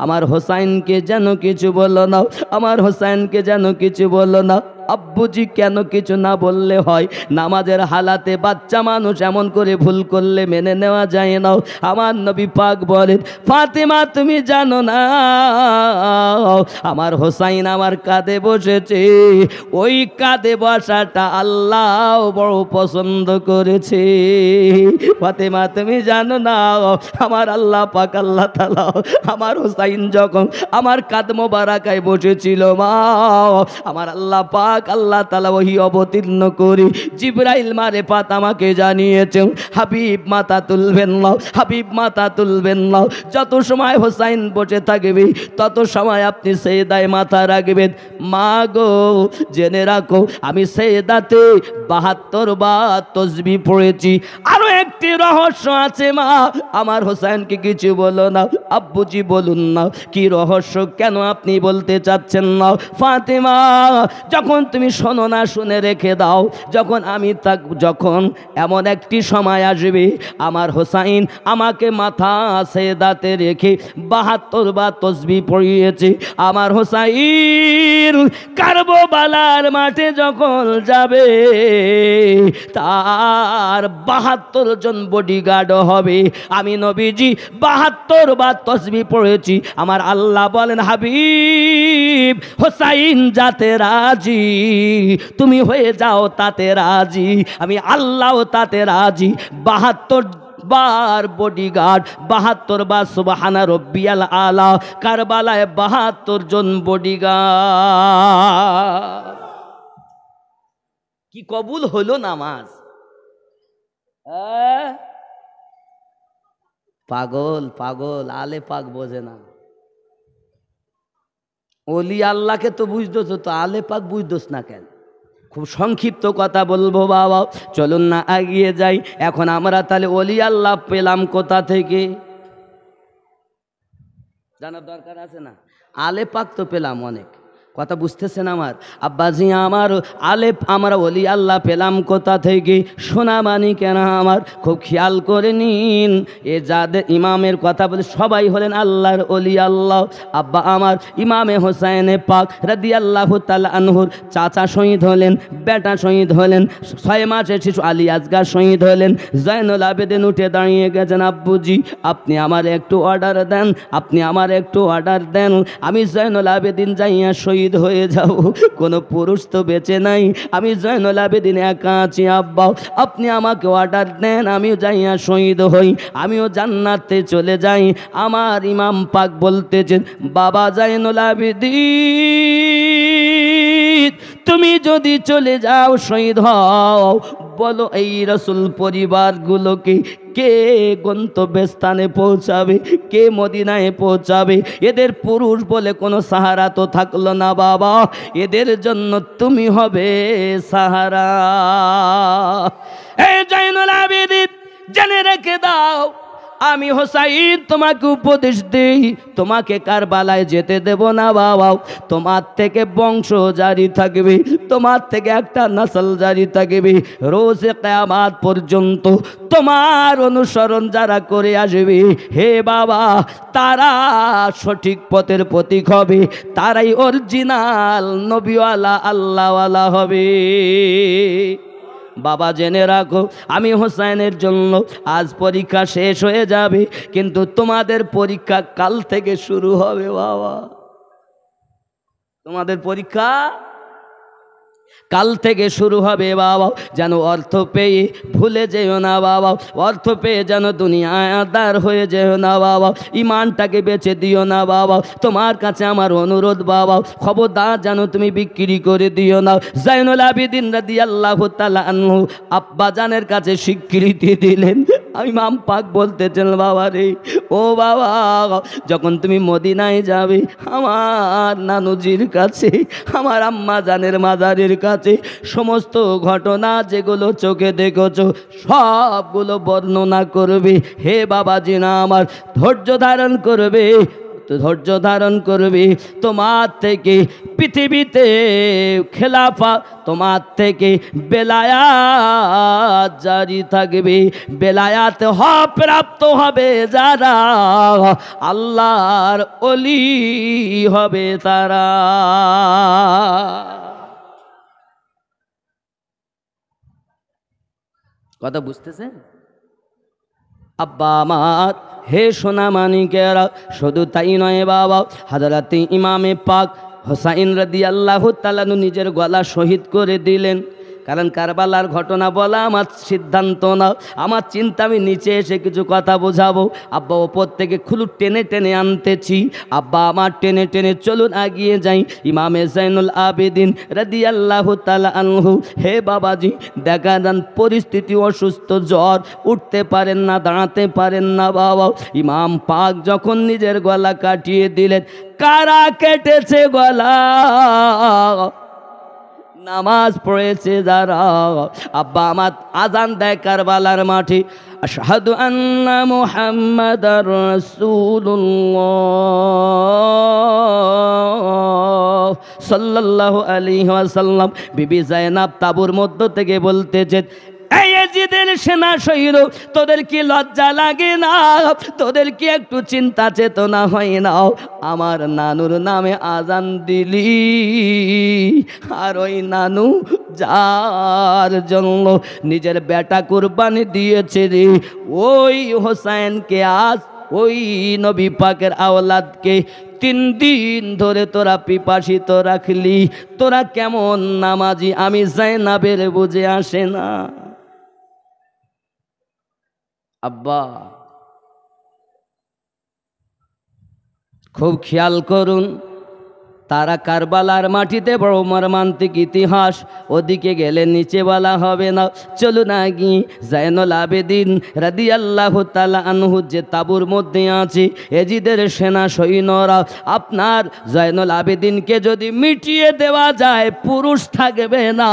আমার হোসাইনকে যেন কিছু বলো না আমার হোসাইনকে যেন কিছু বলো না আব্বুজি কেন কিছু না বললে হয় নামাজের হালাতে বাচ্চা মানুষ এমন করে ভুল করলে মেনে নেওয়া যায় না আমার নবী পাক বলেন ফাতেমা তুমি জানো না আমার হোসাইন আমার কাঁধে বসেছে ওই কাঁধে বসাটা আল্লাহ বড় পছন্দ করেছে ফাতেমা তুমি জানো না আমার আল্লাহ পাক আল্লাহ তালা আমার হোসাইন যখন আমার কাঁধ মোবারাকায় বসেছিল মা আমার আল্লাহ পাক পাক আল্লাহ তালা ওহি অবতীর্ণ করি জিব্রাইল মারে পাত আমাকে জানিয়েছেন হাবিব মাতা তুলবেন নাও হাবিব মাতা তুলবেন নাও যত সময় হোসাইন বসে থাকবে তত সময় আপনি সেই দায় মাথা রাখবেন মা গো জেনে রাখো আমি সেই দাতে বাহাত্তর বা তসবি পড়েছি আরও একটি রহস্য আছে মা আমার হোসাইনকে কিছু বলো না আব্বুজি বলুন না কি রহস্য কেন আপনি বলতে চাচ্ছেন না ফাতেমা যখন তুমি শোনো না শুনে রেখে দাও যখন আমি তাক যখন এমন একটি সময় আসবে আমার হোসাইন আমাকে মাথা দাঁতে রেখে বাহাত্তর বা তসবি পড়িয়েছে আমার হোসাইন বালার মাঠে যখন যাবে তার বাহাত্তর জন বডিগার্ড হবে আমি নবীজি বাহাত্তর বা তসবি পড়েছি আমার আল্লাহ বলেন হাবি হাবিব হোসাইন যাতে রাজি তুমি হয়ে যাও তাতে রাজি আমি আল্লাহ তাতে রাজি বাহাত্তর বার বডিগার্ড বাহাত্তর বার সুবাহানা রব্বিয়াল আলা কারবালায় বাহাত্তর জন বডিগার্ড কি কবুল হলো নামাজ পাগল পাগল আলে পাক বোঝে না অলি আল্লাহকে তো বুঝতেছো তো আলে পাক বুঝতোস না কেন খুব সংক্ষিপ্ত কথা বলবো বাবা চলুন না এগিয়ে যাই এখন আমরা তাহলে অলি আল্লাহ পেলাম কোথা থেকে জানার দরকার আছে না আলে পাক তো পেলাম অনেক কথা বুঝতেছেন আমার আব্বাজি আমার আলে আমরা অলি আল্লাহ পেলাম কোথা থেকে সোনা মানি কেন আমার খুব খেয়াল করে নিন এ যাদের ইমামের কথা বলে সবাই হলেন আল্লাহর অলি আল্লাহ আব্বা আমার ইমামে হোসাইনে পাক রাদি আল্লাহ আনহুর চাচা শহীদ হলেন বেটা শহীদ হলেন ছয় মাসে শিশু আলী আজগার শহীদ হলেন জয়নুল আবেদিন উঠে দাঁড়িয়ে গেছেন আব্বুজি আপনি আমার একটু অর্ডার দেন আপনি আমার একটু অর্ডার দেন আমি জয়নুল আবেদিন যাইয়া শহীদ শহীদ হয়ে যাও কোনো পুরুষ তো বেঁচে নাই আমি জয়নুল আবেদিন একা আছি আব্বাও আপনি আমাকে অর্ডার দেন আমিও যাইয়া শহীদ হই আমিও জান্নাতে চলে যাই আমার ইমাম পাক বলতেছেন বাবা জয়নুল আবেদিন তুমি যদি চলে যাও শহীদ হও বলো এই রসুল পরিবারগুলোকে কে গন্তব্যস্থানে পৌঁছাবে কে মদিনায় পৌঁছাবে এদের পুরুষ বলে কোনো সাহারা তো থাকলো না বাবা এদের জন্য তুমি হবে সাহারা এই জৈনুল আবেদিন জেনে রেখে দাও আমি হোসাইন তোমাকে উপদেশ দিই তোমাকে কারবালায় যেতে দেব না বাবাও তোমার থেকে বংশ জারি থাকবে তোমার থেকে একটা নাসল জারি থাকবে রোজে কেয়ামাত পর্যন্ত তোমার অনুসরণ যারা করে আসবে হে বাবা তারা সঠিক পথের প্রতীক হবে তারাই অরিজিনাল নবীওয়ালা আল্লাহওয়ালা হবে বাবা জেনে রাখো আমি হোসাইনের জন্য আজ পরীক্ষা শেষ হয়ে যাবে কিন্তু তোমাদের পরীক্ষা কাল থেকে শুরু হবে বাবা তোমাদের পরীক্ষা কাল থেকে শুরু হবে বাবা যেন অর্থ পেয়ে ভুলে যেও না বাবা অর্থ পেয়ে যেন দুনিয়ায় আদার হয়ে যেও না বাবা ইমানটাকে বেচে দিও না বাবা তোমার কাছে আমার অনুরোধ বাবা খবরদার যেন তুমি বিক্রি করে দিও না জাইনুল আবিদিন রাদি আল্লাহ তালু আব্বাজানের কাছে স্বীকৃতি দিলেন আমি মাম পাক বলতেছেন বাবা রে ও বাবা যখন তুমি মদিনায় যাবে আমার নানুজির কাছে আমার আম্মা জানের মাজারের কাছে আছে সমস্ত ঘটনা যেগুলো চোখে দেখেছ সবগুলো বর্ণনা করবে হে বাবাজি না আমার ধৈর্য ধারণ করবে ধৈর্য ধারণ করবে তোমার থেকে পৃথিবীতে খেলাফা তোমার থেকে বেলায়াত জারি থাকবে বেলায়াত হ প্রাপ্ত হবে যারা আল্লাহর অলি হবে তারা কথা বুঝতেছেন আব্বা মাত হে সোনা মানিকেরা শুধু তাই নয় বাবা হাজারাতি ইমামে পাক হোসাইন রাদি আল্লাহ তালানু নিজের গলা শহীদ করে দিলেন কারণ কারবালার ঘটনা বলা আমার সিদ্ধান্ত না আমার চিন্তা আমি নিচে এসে কিছু কথা বোঝাবো আব্বা ওপর থেকে খুলু টেনে টেনে আনতেছি আব্বা আমার টেনে টেনে চলুন আগিয়ে যাই ইমামে জাইনুল আবেদিন রাদি আল্লাহ আনহু হে বাবাজি দেখা যান পরিস্থিতি অসুস্থ জ্বর উঠতে পারেন না দাঁড়াতে পারেন না বাবা ইমাম পাক যখন নিজের গলা কাটিয়ে দিলেন কারা কেটেছে গলা নামাজ পড়েছে যারা আব্বা আমার আজান দেয় কারবালার মাঠে আশহাদু আন্না মুহাম্মাদ রাসূলুল্লাহ সাল্লাল্লাহু আলাইহি ওয়াসাল্লাম বিবি জায়নাব তাবুর মধ্য থেকে বলতেছেন যেদিন সেনা শহীদ তোদের কি লজ্জা লাগে না তোদের কি একটু চিন্তা চেতনা হয় না আমার নানুর নামে আজান দিলি আর ওই নানু যার জন্য নিজের বেটা কুরবানি দিয়েছে রে ওই হোসাইনকে আজ ওই নবী পাকের আওলাদকে তিন দিন ধরে তোরা পিপাসিত রাখলি তোরা কেমন নামাজি আমি জাইনাবের বুঝে আসে না আব্বা খুব খেয়াল করুন তারা কারবালার মাটিতে বড় মর্মান্তিক ইতিহাস ওদিকে গেলে নিচে বলা হবে না চলো না গি জায়নুল আবেদিন রাদি আল্লাহ তালা আনহু যে তাবুর মধ্যে আছে এজিদের সেনা সৈন্যরা আপনার জয়নুল আবেদিনকে যদি মিটিয়ে দেওয়া যায় পুরুষ থাকবে না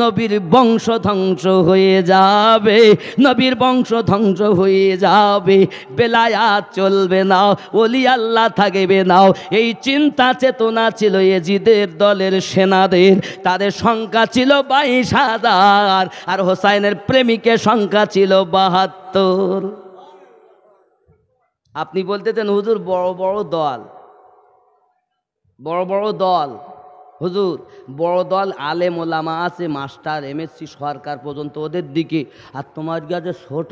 নবীর বংশ ধ্বংস হয়ে যাবে নবীর বংশ ধ্বংস হয়ে যাবে বেলায়াত চলবে না অলি আল্লাহ থাকবে না এই চিন্তা চেতনা ছিল এজিদের দলের সেনাদের তাদের সংখ্যা ছিল বাইশ হাজার আর হোসাইনের প্রেমিকের সংখ্যা ছিল বাহাত্তর আপনি বলতেছেন হুজুর বড় বড় দল বড় বড় দল হুজুর বড় দল আলেম ওলামা আছে মাস্টার এমএসসি সরকার পর্যন্ত ওদের দিকে আর তোমার কাছে ছোট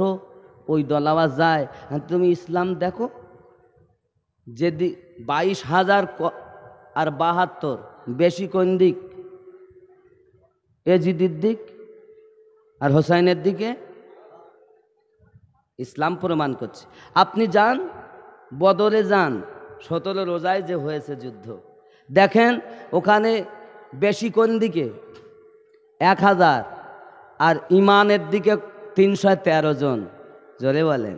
ওই দল আবার যায় তুমি ইসলাম দেখো যেদি বাইশ হাজার আর বাহাত্তর বেশি কোন দিক এজিদির দিক আর হোসাইনের দিকে ইসলাম প্রমাণ করছে আপনি যান বদরে যান সতেরো রোজায় যে হয়েছে যুদ্ধ দেখেন ওখানে বেশি কোন দিকে এক হাজার আর ইমানের দিকে তিনশো তেরো জন জোরে বলেন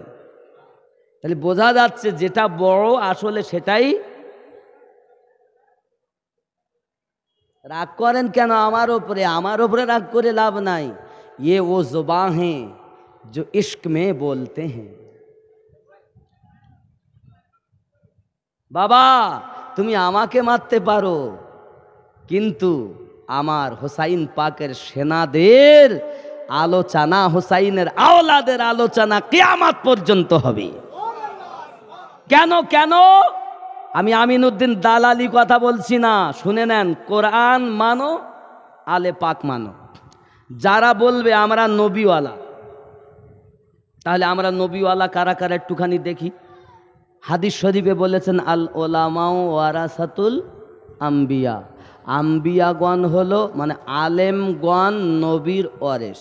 তাহলে বোঝা যাচ্ছে যেটা বড় আসলে সেটাই রাগ করেন কেন আমার ওপরে আমার ওপরে রাগ করে লাভ নাই এ ও जुबा हैं যে इश्क মে বলতে হ্যাঁ বাবা তুমি আমাকে মারতে পারো কিন্তু আমার হোসাইন পাকের সেনাদের আলোচনা হোসাইনের আওলাদের আলোচনা কেয়ামাত পর্যন্ত হবে কেন কেন আমি আমিনুদ্দিন দালালি কথা বলছি না শুনে নেন কোরআন মানো আলে পাক মানো যারা বলবে আমরা নবীওয়ালা তাহলে আমরা নবীওয়ালা কারা কারা একটুখানি দেখি হাদিস শরীফে বলেছেন আল ওলামাও ওয়ারাসাতুল আম্বিয়া আম্বিয়াগণ হলো মানে আলেমগণ নবীর ওয়ারেস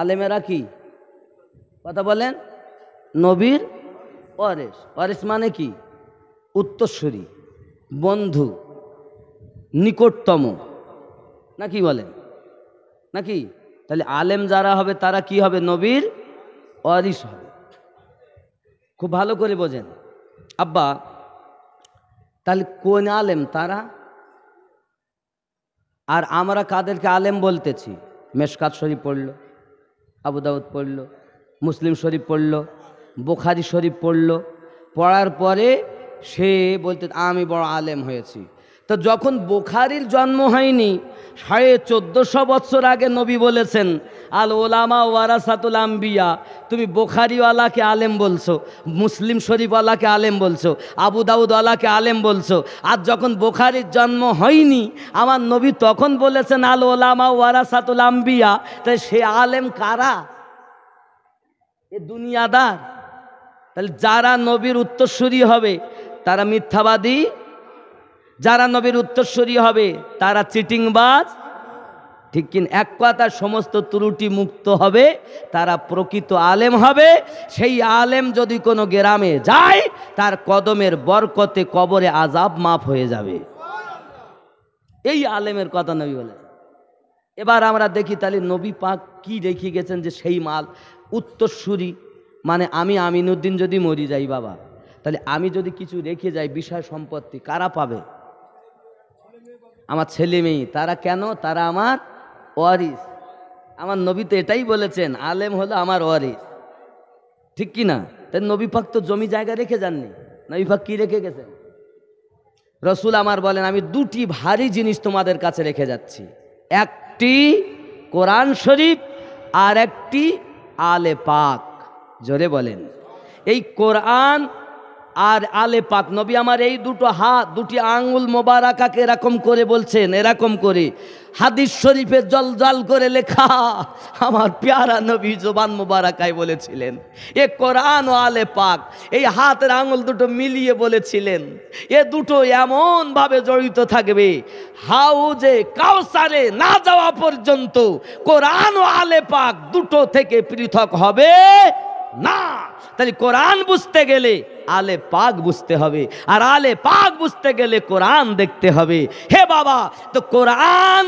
আলেমেরা কি কথা বলেন নবীর ওয়ারেস ওয়ারেস মানে কি উত্তরসূরি বন্ধু নিকটতম নাকি বলেন নাকি তাহলে আলেম যারা হবে তারা কি হবে নবীর অরিস হবে খুব ভালো করে বোঝেন আব্বা তাহলে কোন আলেম তারা আর আমরা কাদেরকে আলেম বলতেছি মেশকাত শরীফ পড়ল আবুদাউদ পড়ল মুসলিম শরীফ পড়ল বোখারি শরীফ পড়ল পড়ার পরে সে বলতে আমি বড় আলেম হয়েছি তো যখন বোখারির জন্ম হয়নি সাড়ে চোদ্দোশো বৎসর আগে নবী বলেছেন আল ওলামা ওয়ারাসাতুল আম্বিয়া তুমি বোখারিওয়ালাকে আলেম বলছো মুসলিম শরীফওয়ালাকে আলেম বলছো আবু দাউদওয়ালাকে আলেম বলছো আর যখন বোখারির জন্ম হয়নি আমার নবী তখন বলেছেন আল ওলামা ওয়ারাসাতুল আম্বিয়া তাই সে আলেম কারা এ দুনিয়াদার তাহলে যারা নবীর উত্তরসূরি হবে তারা মিথ্যাবাদী যারা নবীর উত্তরস্বরী হবে তারা চিটিংবাজ ঠিক কিন এক কথা সমস্ত ত্রুটি মুক্ত হবে তারা প্রকৃত আলেম হবে সেই আলেম যদি কোনো গ্রামে যায় তার কদমের বরকতে কবরে আজাব মাফ হয়ে যাবে এই আলেমের কথা নবী বলেন এবার আমরা দেখি তাহলে নবী পাক কি দেখি গেছেন যে সেই মাল উত্তরসূরি মানে আমি আমিনুদ্দিন যদি মরি যাই বাবা তাহলে আমি যদি কিছু রেখে যাই বিষয় সম্পত্তি কারা পাবে আমার ছেলে মেয়ে তারা কেন তারা আমার ওয়ারিস আমার নবী তো এটাই বলেছেন আলেম হলো আমার ওয়ারিস ঠিক কি না তাই নবী পাক তো জমি জায়গা রেখে যাননি নবী পাক কী রেখে গেছেন রসুল আমার বলেন আমি দুটি ভারী জিনিস তোমাদের কাছে রেখে যাচ্ছি একটি কোরআন শরীফ আর একটি আলে পাক জোরে বলেন এই কোরআন আর আলে পাক নবী আমার এই দুটো হাত দুটি আঙুল মোবারাকাকে এরকম করে বলছেন এরকম করে হাদিস জল জল করে লেখা আমার প্যারা নবী জোবান মোবারাকায় বলেছিলেন এ কোরআন ও আলে পাক এই হাতের আঙুল দুটো মিলিয়ে বলেছিলেন এ দুটো এমনভাবে জড়িত থাকবে হাউজে কাউসারে না যাওয়া পর্যন্ত কোরআন ও আলে পাক দুটো থেকে পৃথক হবে না তাহলে কোরআন বুঝতে গেলে আলে পাক বুঝতে হবে আর আলে পাক বুঝতে গেলে কোরআন দেখতে হবে হে বাবা তো কোরআন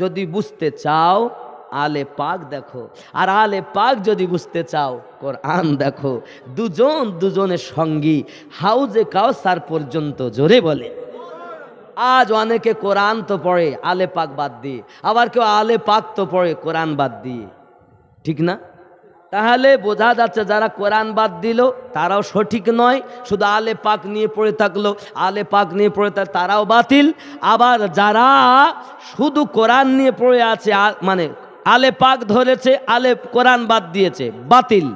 যদি বুঝতে চাও আলে পাক দেখো আর আলে পাক যদি বুঝতে চাও কোরআন দেখো দুজন দুজনের সঙ্গী হাউজে কাউসার পর্যন্ত জোরে বলে আজ অনেকে কোরআন তো পড়ে আলে পাক বাদ দিয়ে আবার কেউ আলে পাক তো পড়ে কোরআন বাদ দিয়ে ঠিক না তাহলে বোঝা যাচ্ছে যারা কোরআন বাদ দিল তারাও সঠিক নয় শুধু আলে পাক নিয়ে পড়ে থাকলো আলে পাক নিয়ে পড়ে থাক তারাও বাতিল আবার যারা শুধু কোরআন নিয়ে পড়ে আছে মানে আলে পাক ধরেছে আলে কোরআন বাদ দিয়েছে বাতিল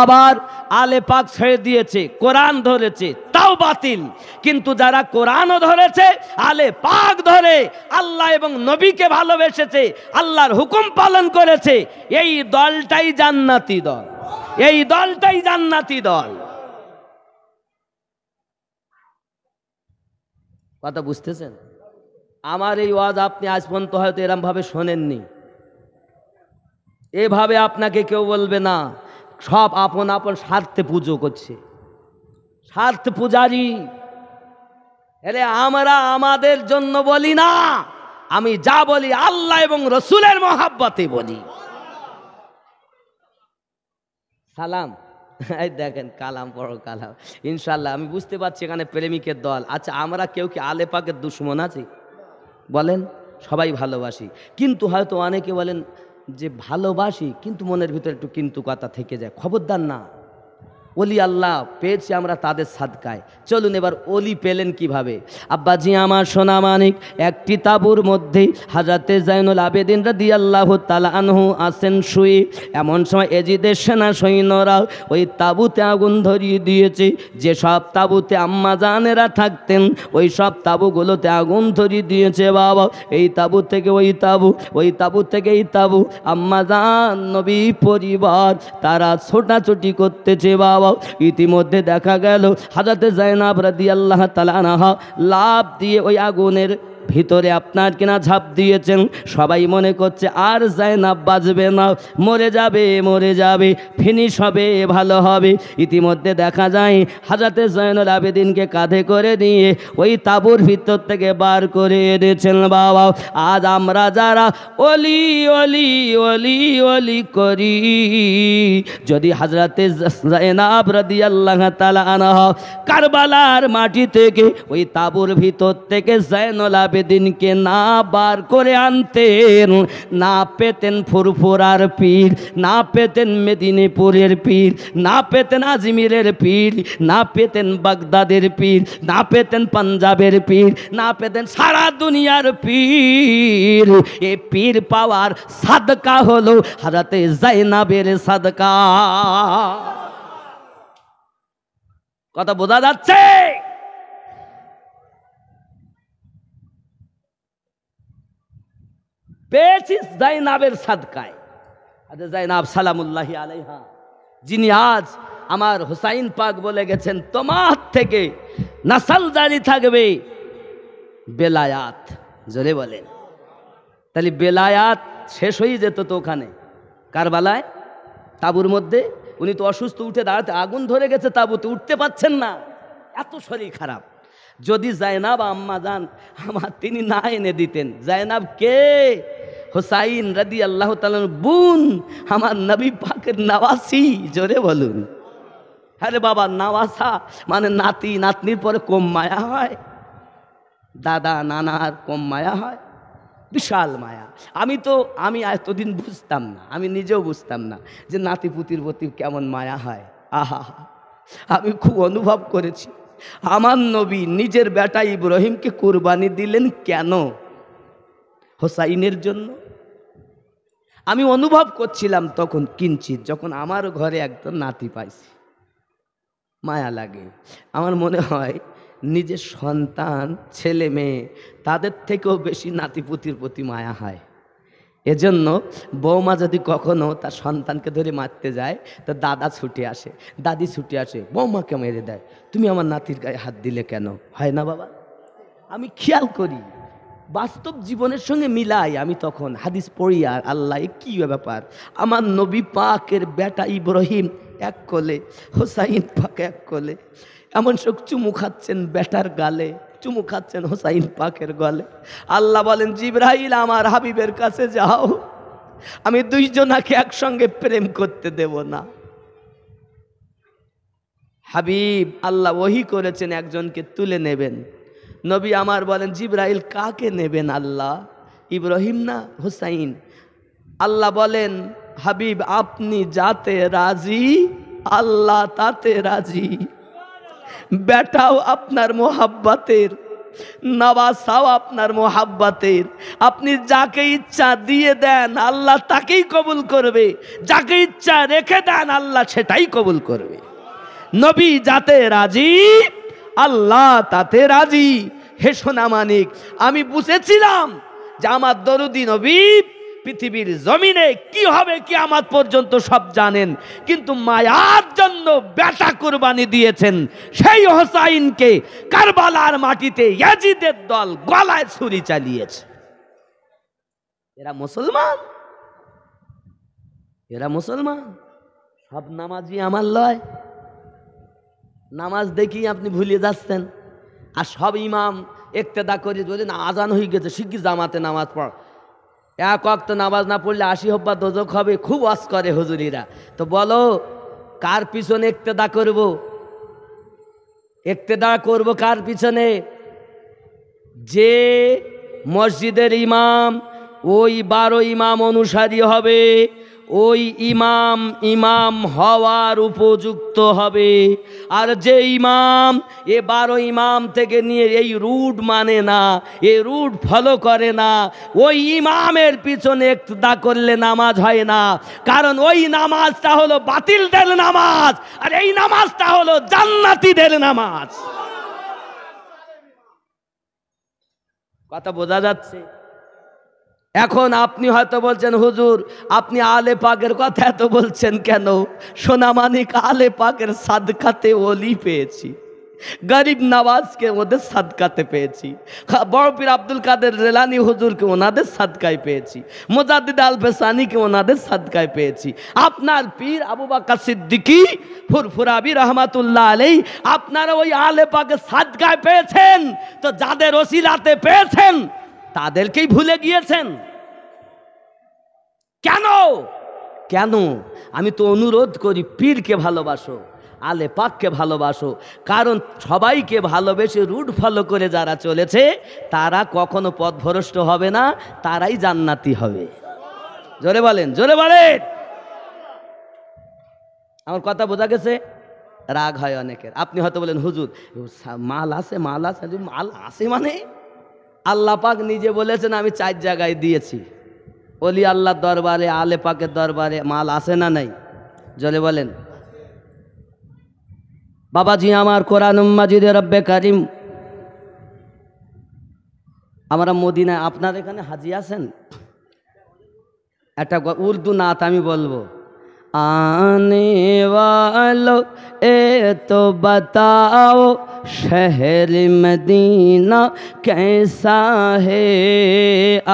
আবার আলে পাক ছেড়ে দিয়েছে কোরআন ধরেছে তাও বাতিল কিন্তু যারা কোরআনও ধরেছে আলে পাক ধরে আল্লাহ এবং নবীকে ভালোবেসেছে আল্লাহর হুকুম পালন করেছে এই দলটাই জান্নাতি দল এই দলটাই জান্নাতি দল কথা বুঝতেছেন আমার এই ওয়াজ আপনি আজ পর্যন্ত হয়তো এরমভাবে শোনেননি এভাবে আপনাকে কেউ বলবে না সব আপন আপন স্বার্থে পুজো করছে স্বার্থ পূজারি এলে আমরা আমাদের জন্য বলি না আমি যা বলি আল্লাহ এবং রসুলের মহাব্বতে বলি সালাম এই দেখেন কালাম বড় কালাম ইনশাল্লাহ আমি বুঝতে পারছি এখানে প্রেমিকের দল আচ্ছা আমরা কেউ কি আলেপাকের দুশ্মন আছি বলেন সবাই ভালোবাসি কিন্তু হয়তো অনেকে বলেন যে ভালোবাসি কিন্তু মনের ভিতরে একটু কিন্তু কথা থেকে যায় খবরদার না অলি আল্লাহ পেয়েছি আমরা তাদের সাদকায় চলুন এবার অলি পেলেন কিভাবে আব্বাজি আমার সোনা মানিক একটি তাবুর মধ্যে হাজাতে জাইনুল আবেদিন রাদি আল্লাহ তালানহু আসেন শুয়ে এমন সময় এজিদের সেনা সৈন্যরা ওই তাবুতে আগুন ধরিয়ে দিয়েছে যেসব তাবুতে আম্মা জানেরা থাকতেন ওই সব তাবুগুলোতে আগুন ধরিয়ে দিয়েছে বাবা এই তাবু থেকে ওই তাবু ওই তাবু থেকে এই তাবু আম্মা জান নবী পরিবার তারা ছোটাছুটি করতেছে বাবা বাবা ইতিমধ্যে দেখা গেল হাজাতে জায়নাব রাদি আল্লাহ তালানাহা লাভ দিয়ে ওই আগুনের ভিতরে আপনার কিনা ঝাঁপ দিয়েছেন সবাই মনে করছে আর যায় না বাজবে না মরে যাবে মরে যাবে ফিনিশ হবে ভালো হবে ইতিমধ্যে দেখা যায় হাজাতে জয়নুল আবেদিনকে কাঁধে করে নিয়ে ওই তাবুর ভিতর থেকে বার করে এনেছেন বাবা আজ আমরা যারা অলি অলি অলি অলি করি যদি হাজরাতে জয়নাব রাদি আল্লাহ তালা আনা কারবালার মাটি থেকে ওই তাবুর ভিতর থেকে জয়নুল আবেদিন আবেদিনকে না বার করে আনতেন না পেতেন ফুরফুরার পীর না পেতেন মেদিনীপুরের পীর না পেতেন আজমিরের পীর না পেতেন বাগদাদের পীর না পেতেন পাঞ্জাবের পীর না পেতেন সারা দুনিয়ার পীর এ পীর পাওয়ার সাদকা হলো হারাতে জাইনাবের সাদকা কথা বোঝা যাচ্ছে পেয়েছিস জাইনাবের সাদকায় আদে জাইনাব সালামুল্লাহি আলাইহা যিনি আজ আমার হুসাইন পাক বলে গেছেন তোমার থেকে নাসাল জারি থাকবে বেলায়াত জোরে বলেন তাহলে বেলায়াত শেষ হয়ে যেত তো ওখানে কারবালায় তাবুর মধ্যে উনি তো অসুস্থ উঠে দাঁড়াতে আগুন ধরে গেছে তাবুতে উঠতে পাচ্ছেন না এত শরীর খারাপ যদি জায়নাব আম্মা যান আমার তিনি না এনে দিতেন জায়নাব কে হোসাইন রাদি আল্লাহ তালার বোন আমার নবী পাকের নাওয়াসি জোরে বলুন আরে বাবা নাওয়াসা মানে নাতি নাতনির পরে কম মায়া হয় দাদা নানার কম মায়া হয় বিশাল মায়া আমি তো আমি এতদিন বুঝতাম না আমি নিজেও বুঝতাম না যে নাতি পুতির প্রতি কেমন মায়া হয় আহা আমি খুব অনুভব করেছি আমার নবী নিজের বেটা ইব্রাহিমকে কোরবানি দিলেন কেন হোসাইনের জন্য আমি অনুভব করছিলাম তখন কিঞ্চিত যখন আমার ঘরে একদম নাতি পাইছি মায়া লাগে আমার মনে হয় নিজের সন্তান ছেলে মেয়ে তাদের থেকেও বেশি নাতিপুতির প্রতি মায়া হয় এজন্য বৌমা যদি কখনো তার সন্তানকে ধরে মারতে যায় তো দাদা ছুটে আসে দাদি ছুটে আসে বৌমাকে মেরে দেয় তুমি আমার নাতির গায়ে হাত দিলে কেন হয় না বাবা আমি খেয়াল করি বাস্তব জীবনের সঙ্গে মিলাই আমি তখন হাদিস পড়ি আর আল্লাহ কী ব্যাপার আমার নবী পাকের বেটা ইব্রাহিম এক কোলে হোসাইন পাক এক কোলে এমন সব চুমু খাচ্ছেন বেটার গালে চুমু খাচ্ছেন হোসাইন পাকের গলে আল্লাহ বলেন জিব্রাহিল আমার হাবিবের কাছে যাও আমি দুইজনাকে একসঙ্গে প্রেম করতে দেব না হাবিব আল্লাহ ওহি করেছেন একজনকে তুলে নেবেন নবী আমার বলেন জিব্রাইল কাকে নেবেন আল্লাহ ইব্রাহিম না হুসাইন আল্লাহ বলেন হাবিব আপনি যাতে রাজি আল্লাহ তাতে রাজি বেটাও আপনার মোহাব্বাতের নাবাসাও আপনার মোহাব্বাতের আপনি যাকে ইচ্ছা দিয়ে দেন আল্লাহ তাকেই কবুল করবে যাকে ইচ্ছা রেখে দেন আল্লাহ সেটাই কবুল করবে নবী যাতে রাজি আল্লাহ তাতে রাজি হে সোনামানিক আমি বুঝেছিলাম যে আমার দরুদিন অবীব পৃথিবীর জমিনে কি হবে কি আমার পর্যন্ত সব জানেন কিন্তু মায়ার জন্য ব্যাটা কোরবানি দিয়েছেন সেই হোসাইনকে কারবালার মাটিতে ইয়াজিদের দল গলায় ছুরি চালিয়েছে এরা মুসলমান এরা মুসলমান সব নামাজি আমার লয় নামাজ দেখি আপনি ভুলিয়ে যাচ্ছেন আর সব ইমাম একতেদা করে যদি না আজান হয়ে গেছে শিখি জামাতে নামাজ পড় এক অক্ত নামাজ না পড়লে আশি হব্বা দোজক হবে খুব অস করে হুজুরিরা তো বলো কার পিছনে একতেদা করব একতেদা করব কার পিছনে যে মসজিদের ইমাম ওই বারো ইমাম অনুসারী হবে ওই ইমাম ইমাম হওয়ার উপযুক্ত হবে আর যে ইমাম এ বারো ইমাম থেকে নিয়ে এই রুট মানে না এ রুট ফলো করে না ওই ইমামের পিছনে দা করলে নামাজ হয় না কারণ ওই নামাজটা হলো দেল নামাজ আর এই নামাজটা হলো দেল নামাজ কথা বোঝা যাচ্ছে এখন আপনি হয়তো বলছেন হুজুর আপনি আলে পাকের কথা এত বলছেন কেন সোনামানিক আলে পাকের সাদকাতে ওলি পেয়েছি গরিব নওয়াজকে ওদের সাদকাতে পেয়েছি বড় পীর আব্দুল কাদের রেলানি হুজুরকে ওনাদের সাদকায় পেয়েছি মোজাদ্দিদ আল ফেসানিকে ওনাদের সাদকায় পেয়েছি আপনার পীর আবু বা সিদ্দিকি ফুরফুরাবি রহমাতুল্লাহ আলাই আপনারা ওই আলে পাকে সাদকায় পেয়েছেন তো যাদের ওসিলাতে পেয়েছেন তাদেরকেই ভুলে গিয়েছেন কেন কেন আমি তো অনুরোধ করি পীরকে ভালোবাসো আলে পাককে ভালোবাসো কারণ সবাইকে ভালোবেসে রুট ফলো করে যারা চলেছে তারা কখনো পথভ্রষ্ট হবে না তারাই জান্নাতি হবে জোরে বলেন জোরে বলেন আমার কথা বোঝা গেছে রাগ হয় অনেকের আপনি হয়তো বলেন হুজুর মাল আছে মাল আছে মাল আছে মানে আল্লাহ পাক নিজে বলেছেন আমি চার জায়গায় দিয়েছি অলি আল্লাহর দরবারে আলে পাকের দরবারে মাল আসে না নাই জলে বলেন বাবাজি আমার কোরআন মাজিদে রব্বে কারিম আমরা মদিনায় আপনার এখানে হাজি আছেন একটা উর্দু নাত আমি বলবো आने वालो ए तो बताओ शहर मदीना कैसा है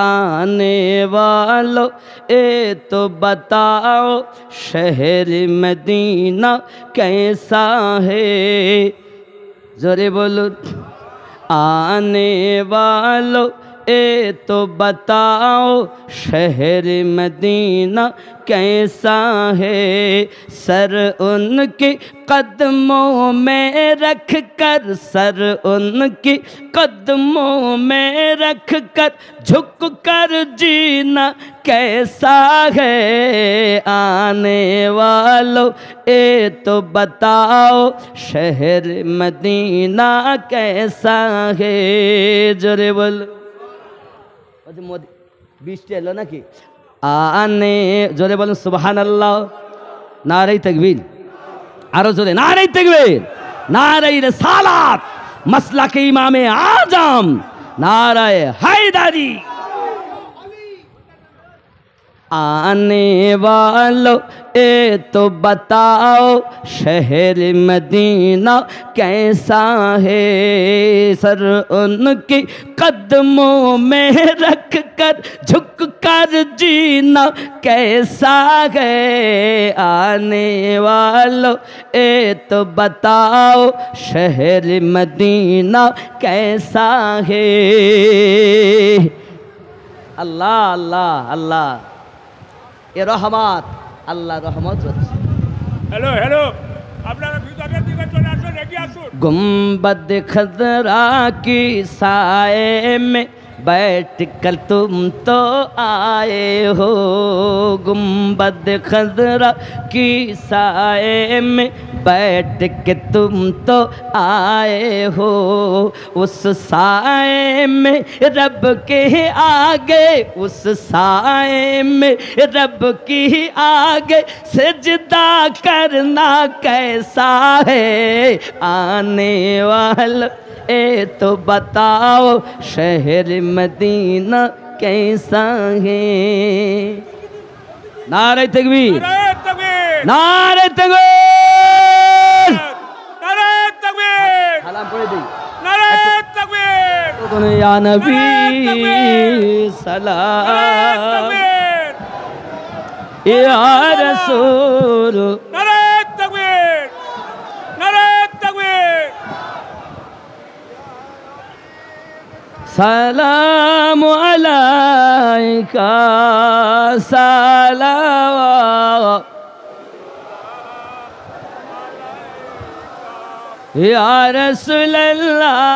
आने वालो ए तो बताओ शहर मदीना कैसा है जोरे बोलो आने वालो ए तो बताओ शहर मदीना कैसा है सर उनके कदमों में रख कर सर उनके कदमों में रख कर झुक कर जीना कैसा है आने वालों ए तो बताओ शहर मदीना कैसा है जरे बोलो ওই মোদি বৃষ্টি এলো নাকি আনে জোরে বলুন সুবাহান আল্লাহ নারাই তকবির আরো জোরে নারাই তকবির নারাই রে সালাত মাসলাকে ইমামে আজম নারায় হায়দারি आने वालों ए तो बताओ शहर मदीना कैसा है सर उनकी कदमों में रख कर झुक कर जीना कैसा है आने वालों ए तो बताओ शहर मदीना कैसा है अल्लाह अल्लाह अल्लाह এ রহমত আল্লাহ রহমত হচ্ছে হ্যালো হ্যালো আপনারা গুম্বদ খদরা কি সায়ে बैठ कर तुम तो आए हो गुम्बद खजरा की साए में बैठ के तुम तो आए हो उस साए में रब के आगे उस साए में रब की आगे सजदा करना कैसा है आने वाला ए तो बताओ शहर मदीना कैसा है नारे तकबीर नारे तकबीर नारे तकबीर तो सलाम पढ़े नारे तकबीर या नबी सलाम या रसूल नारे سلام عليك سلام يا رسول الله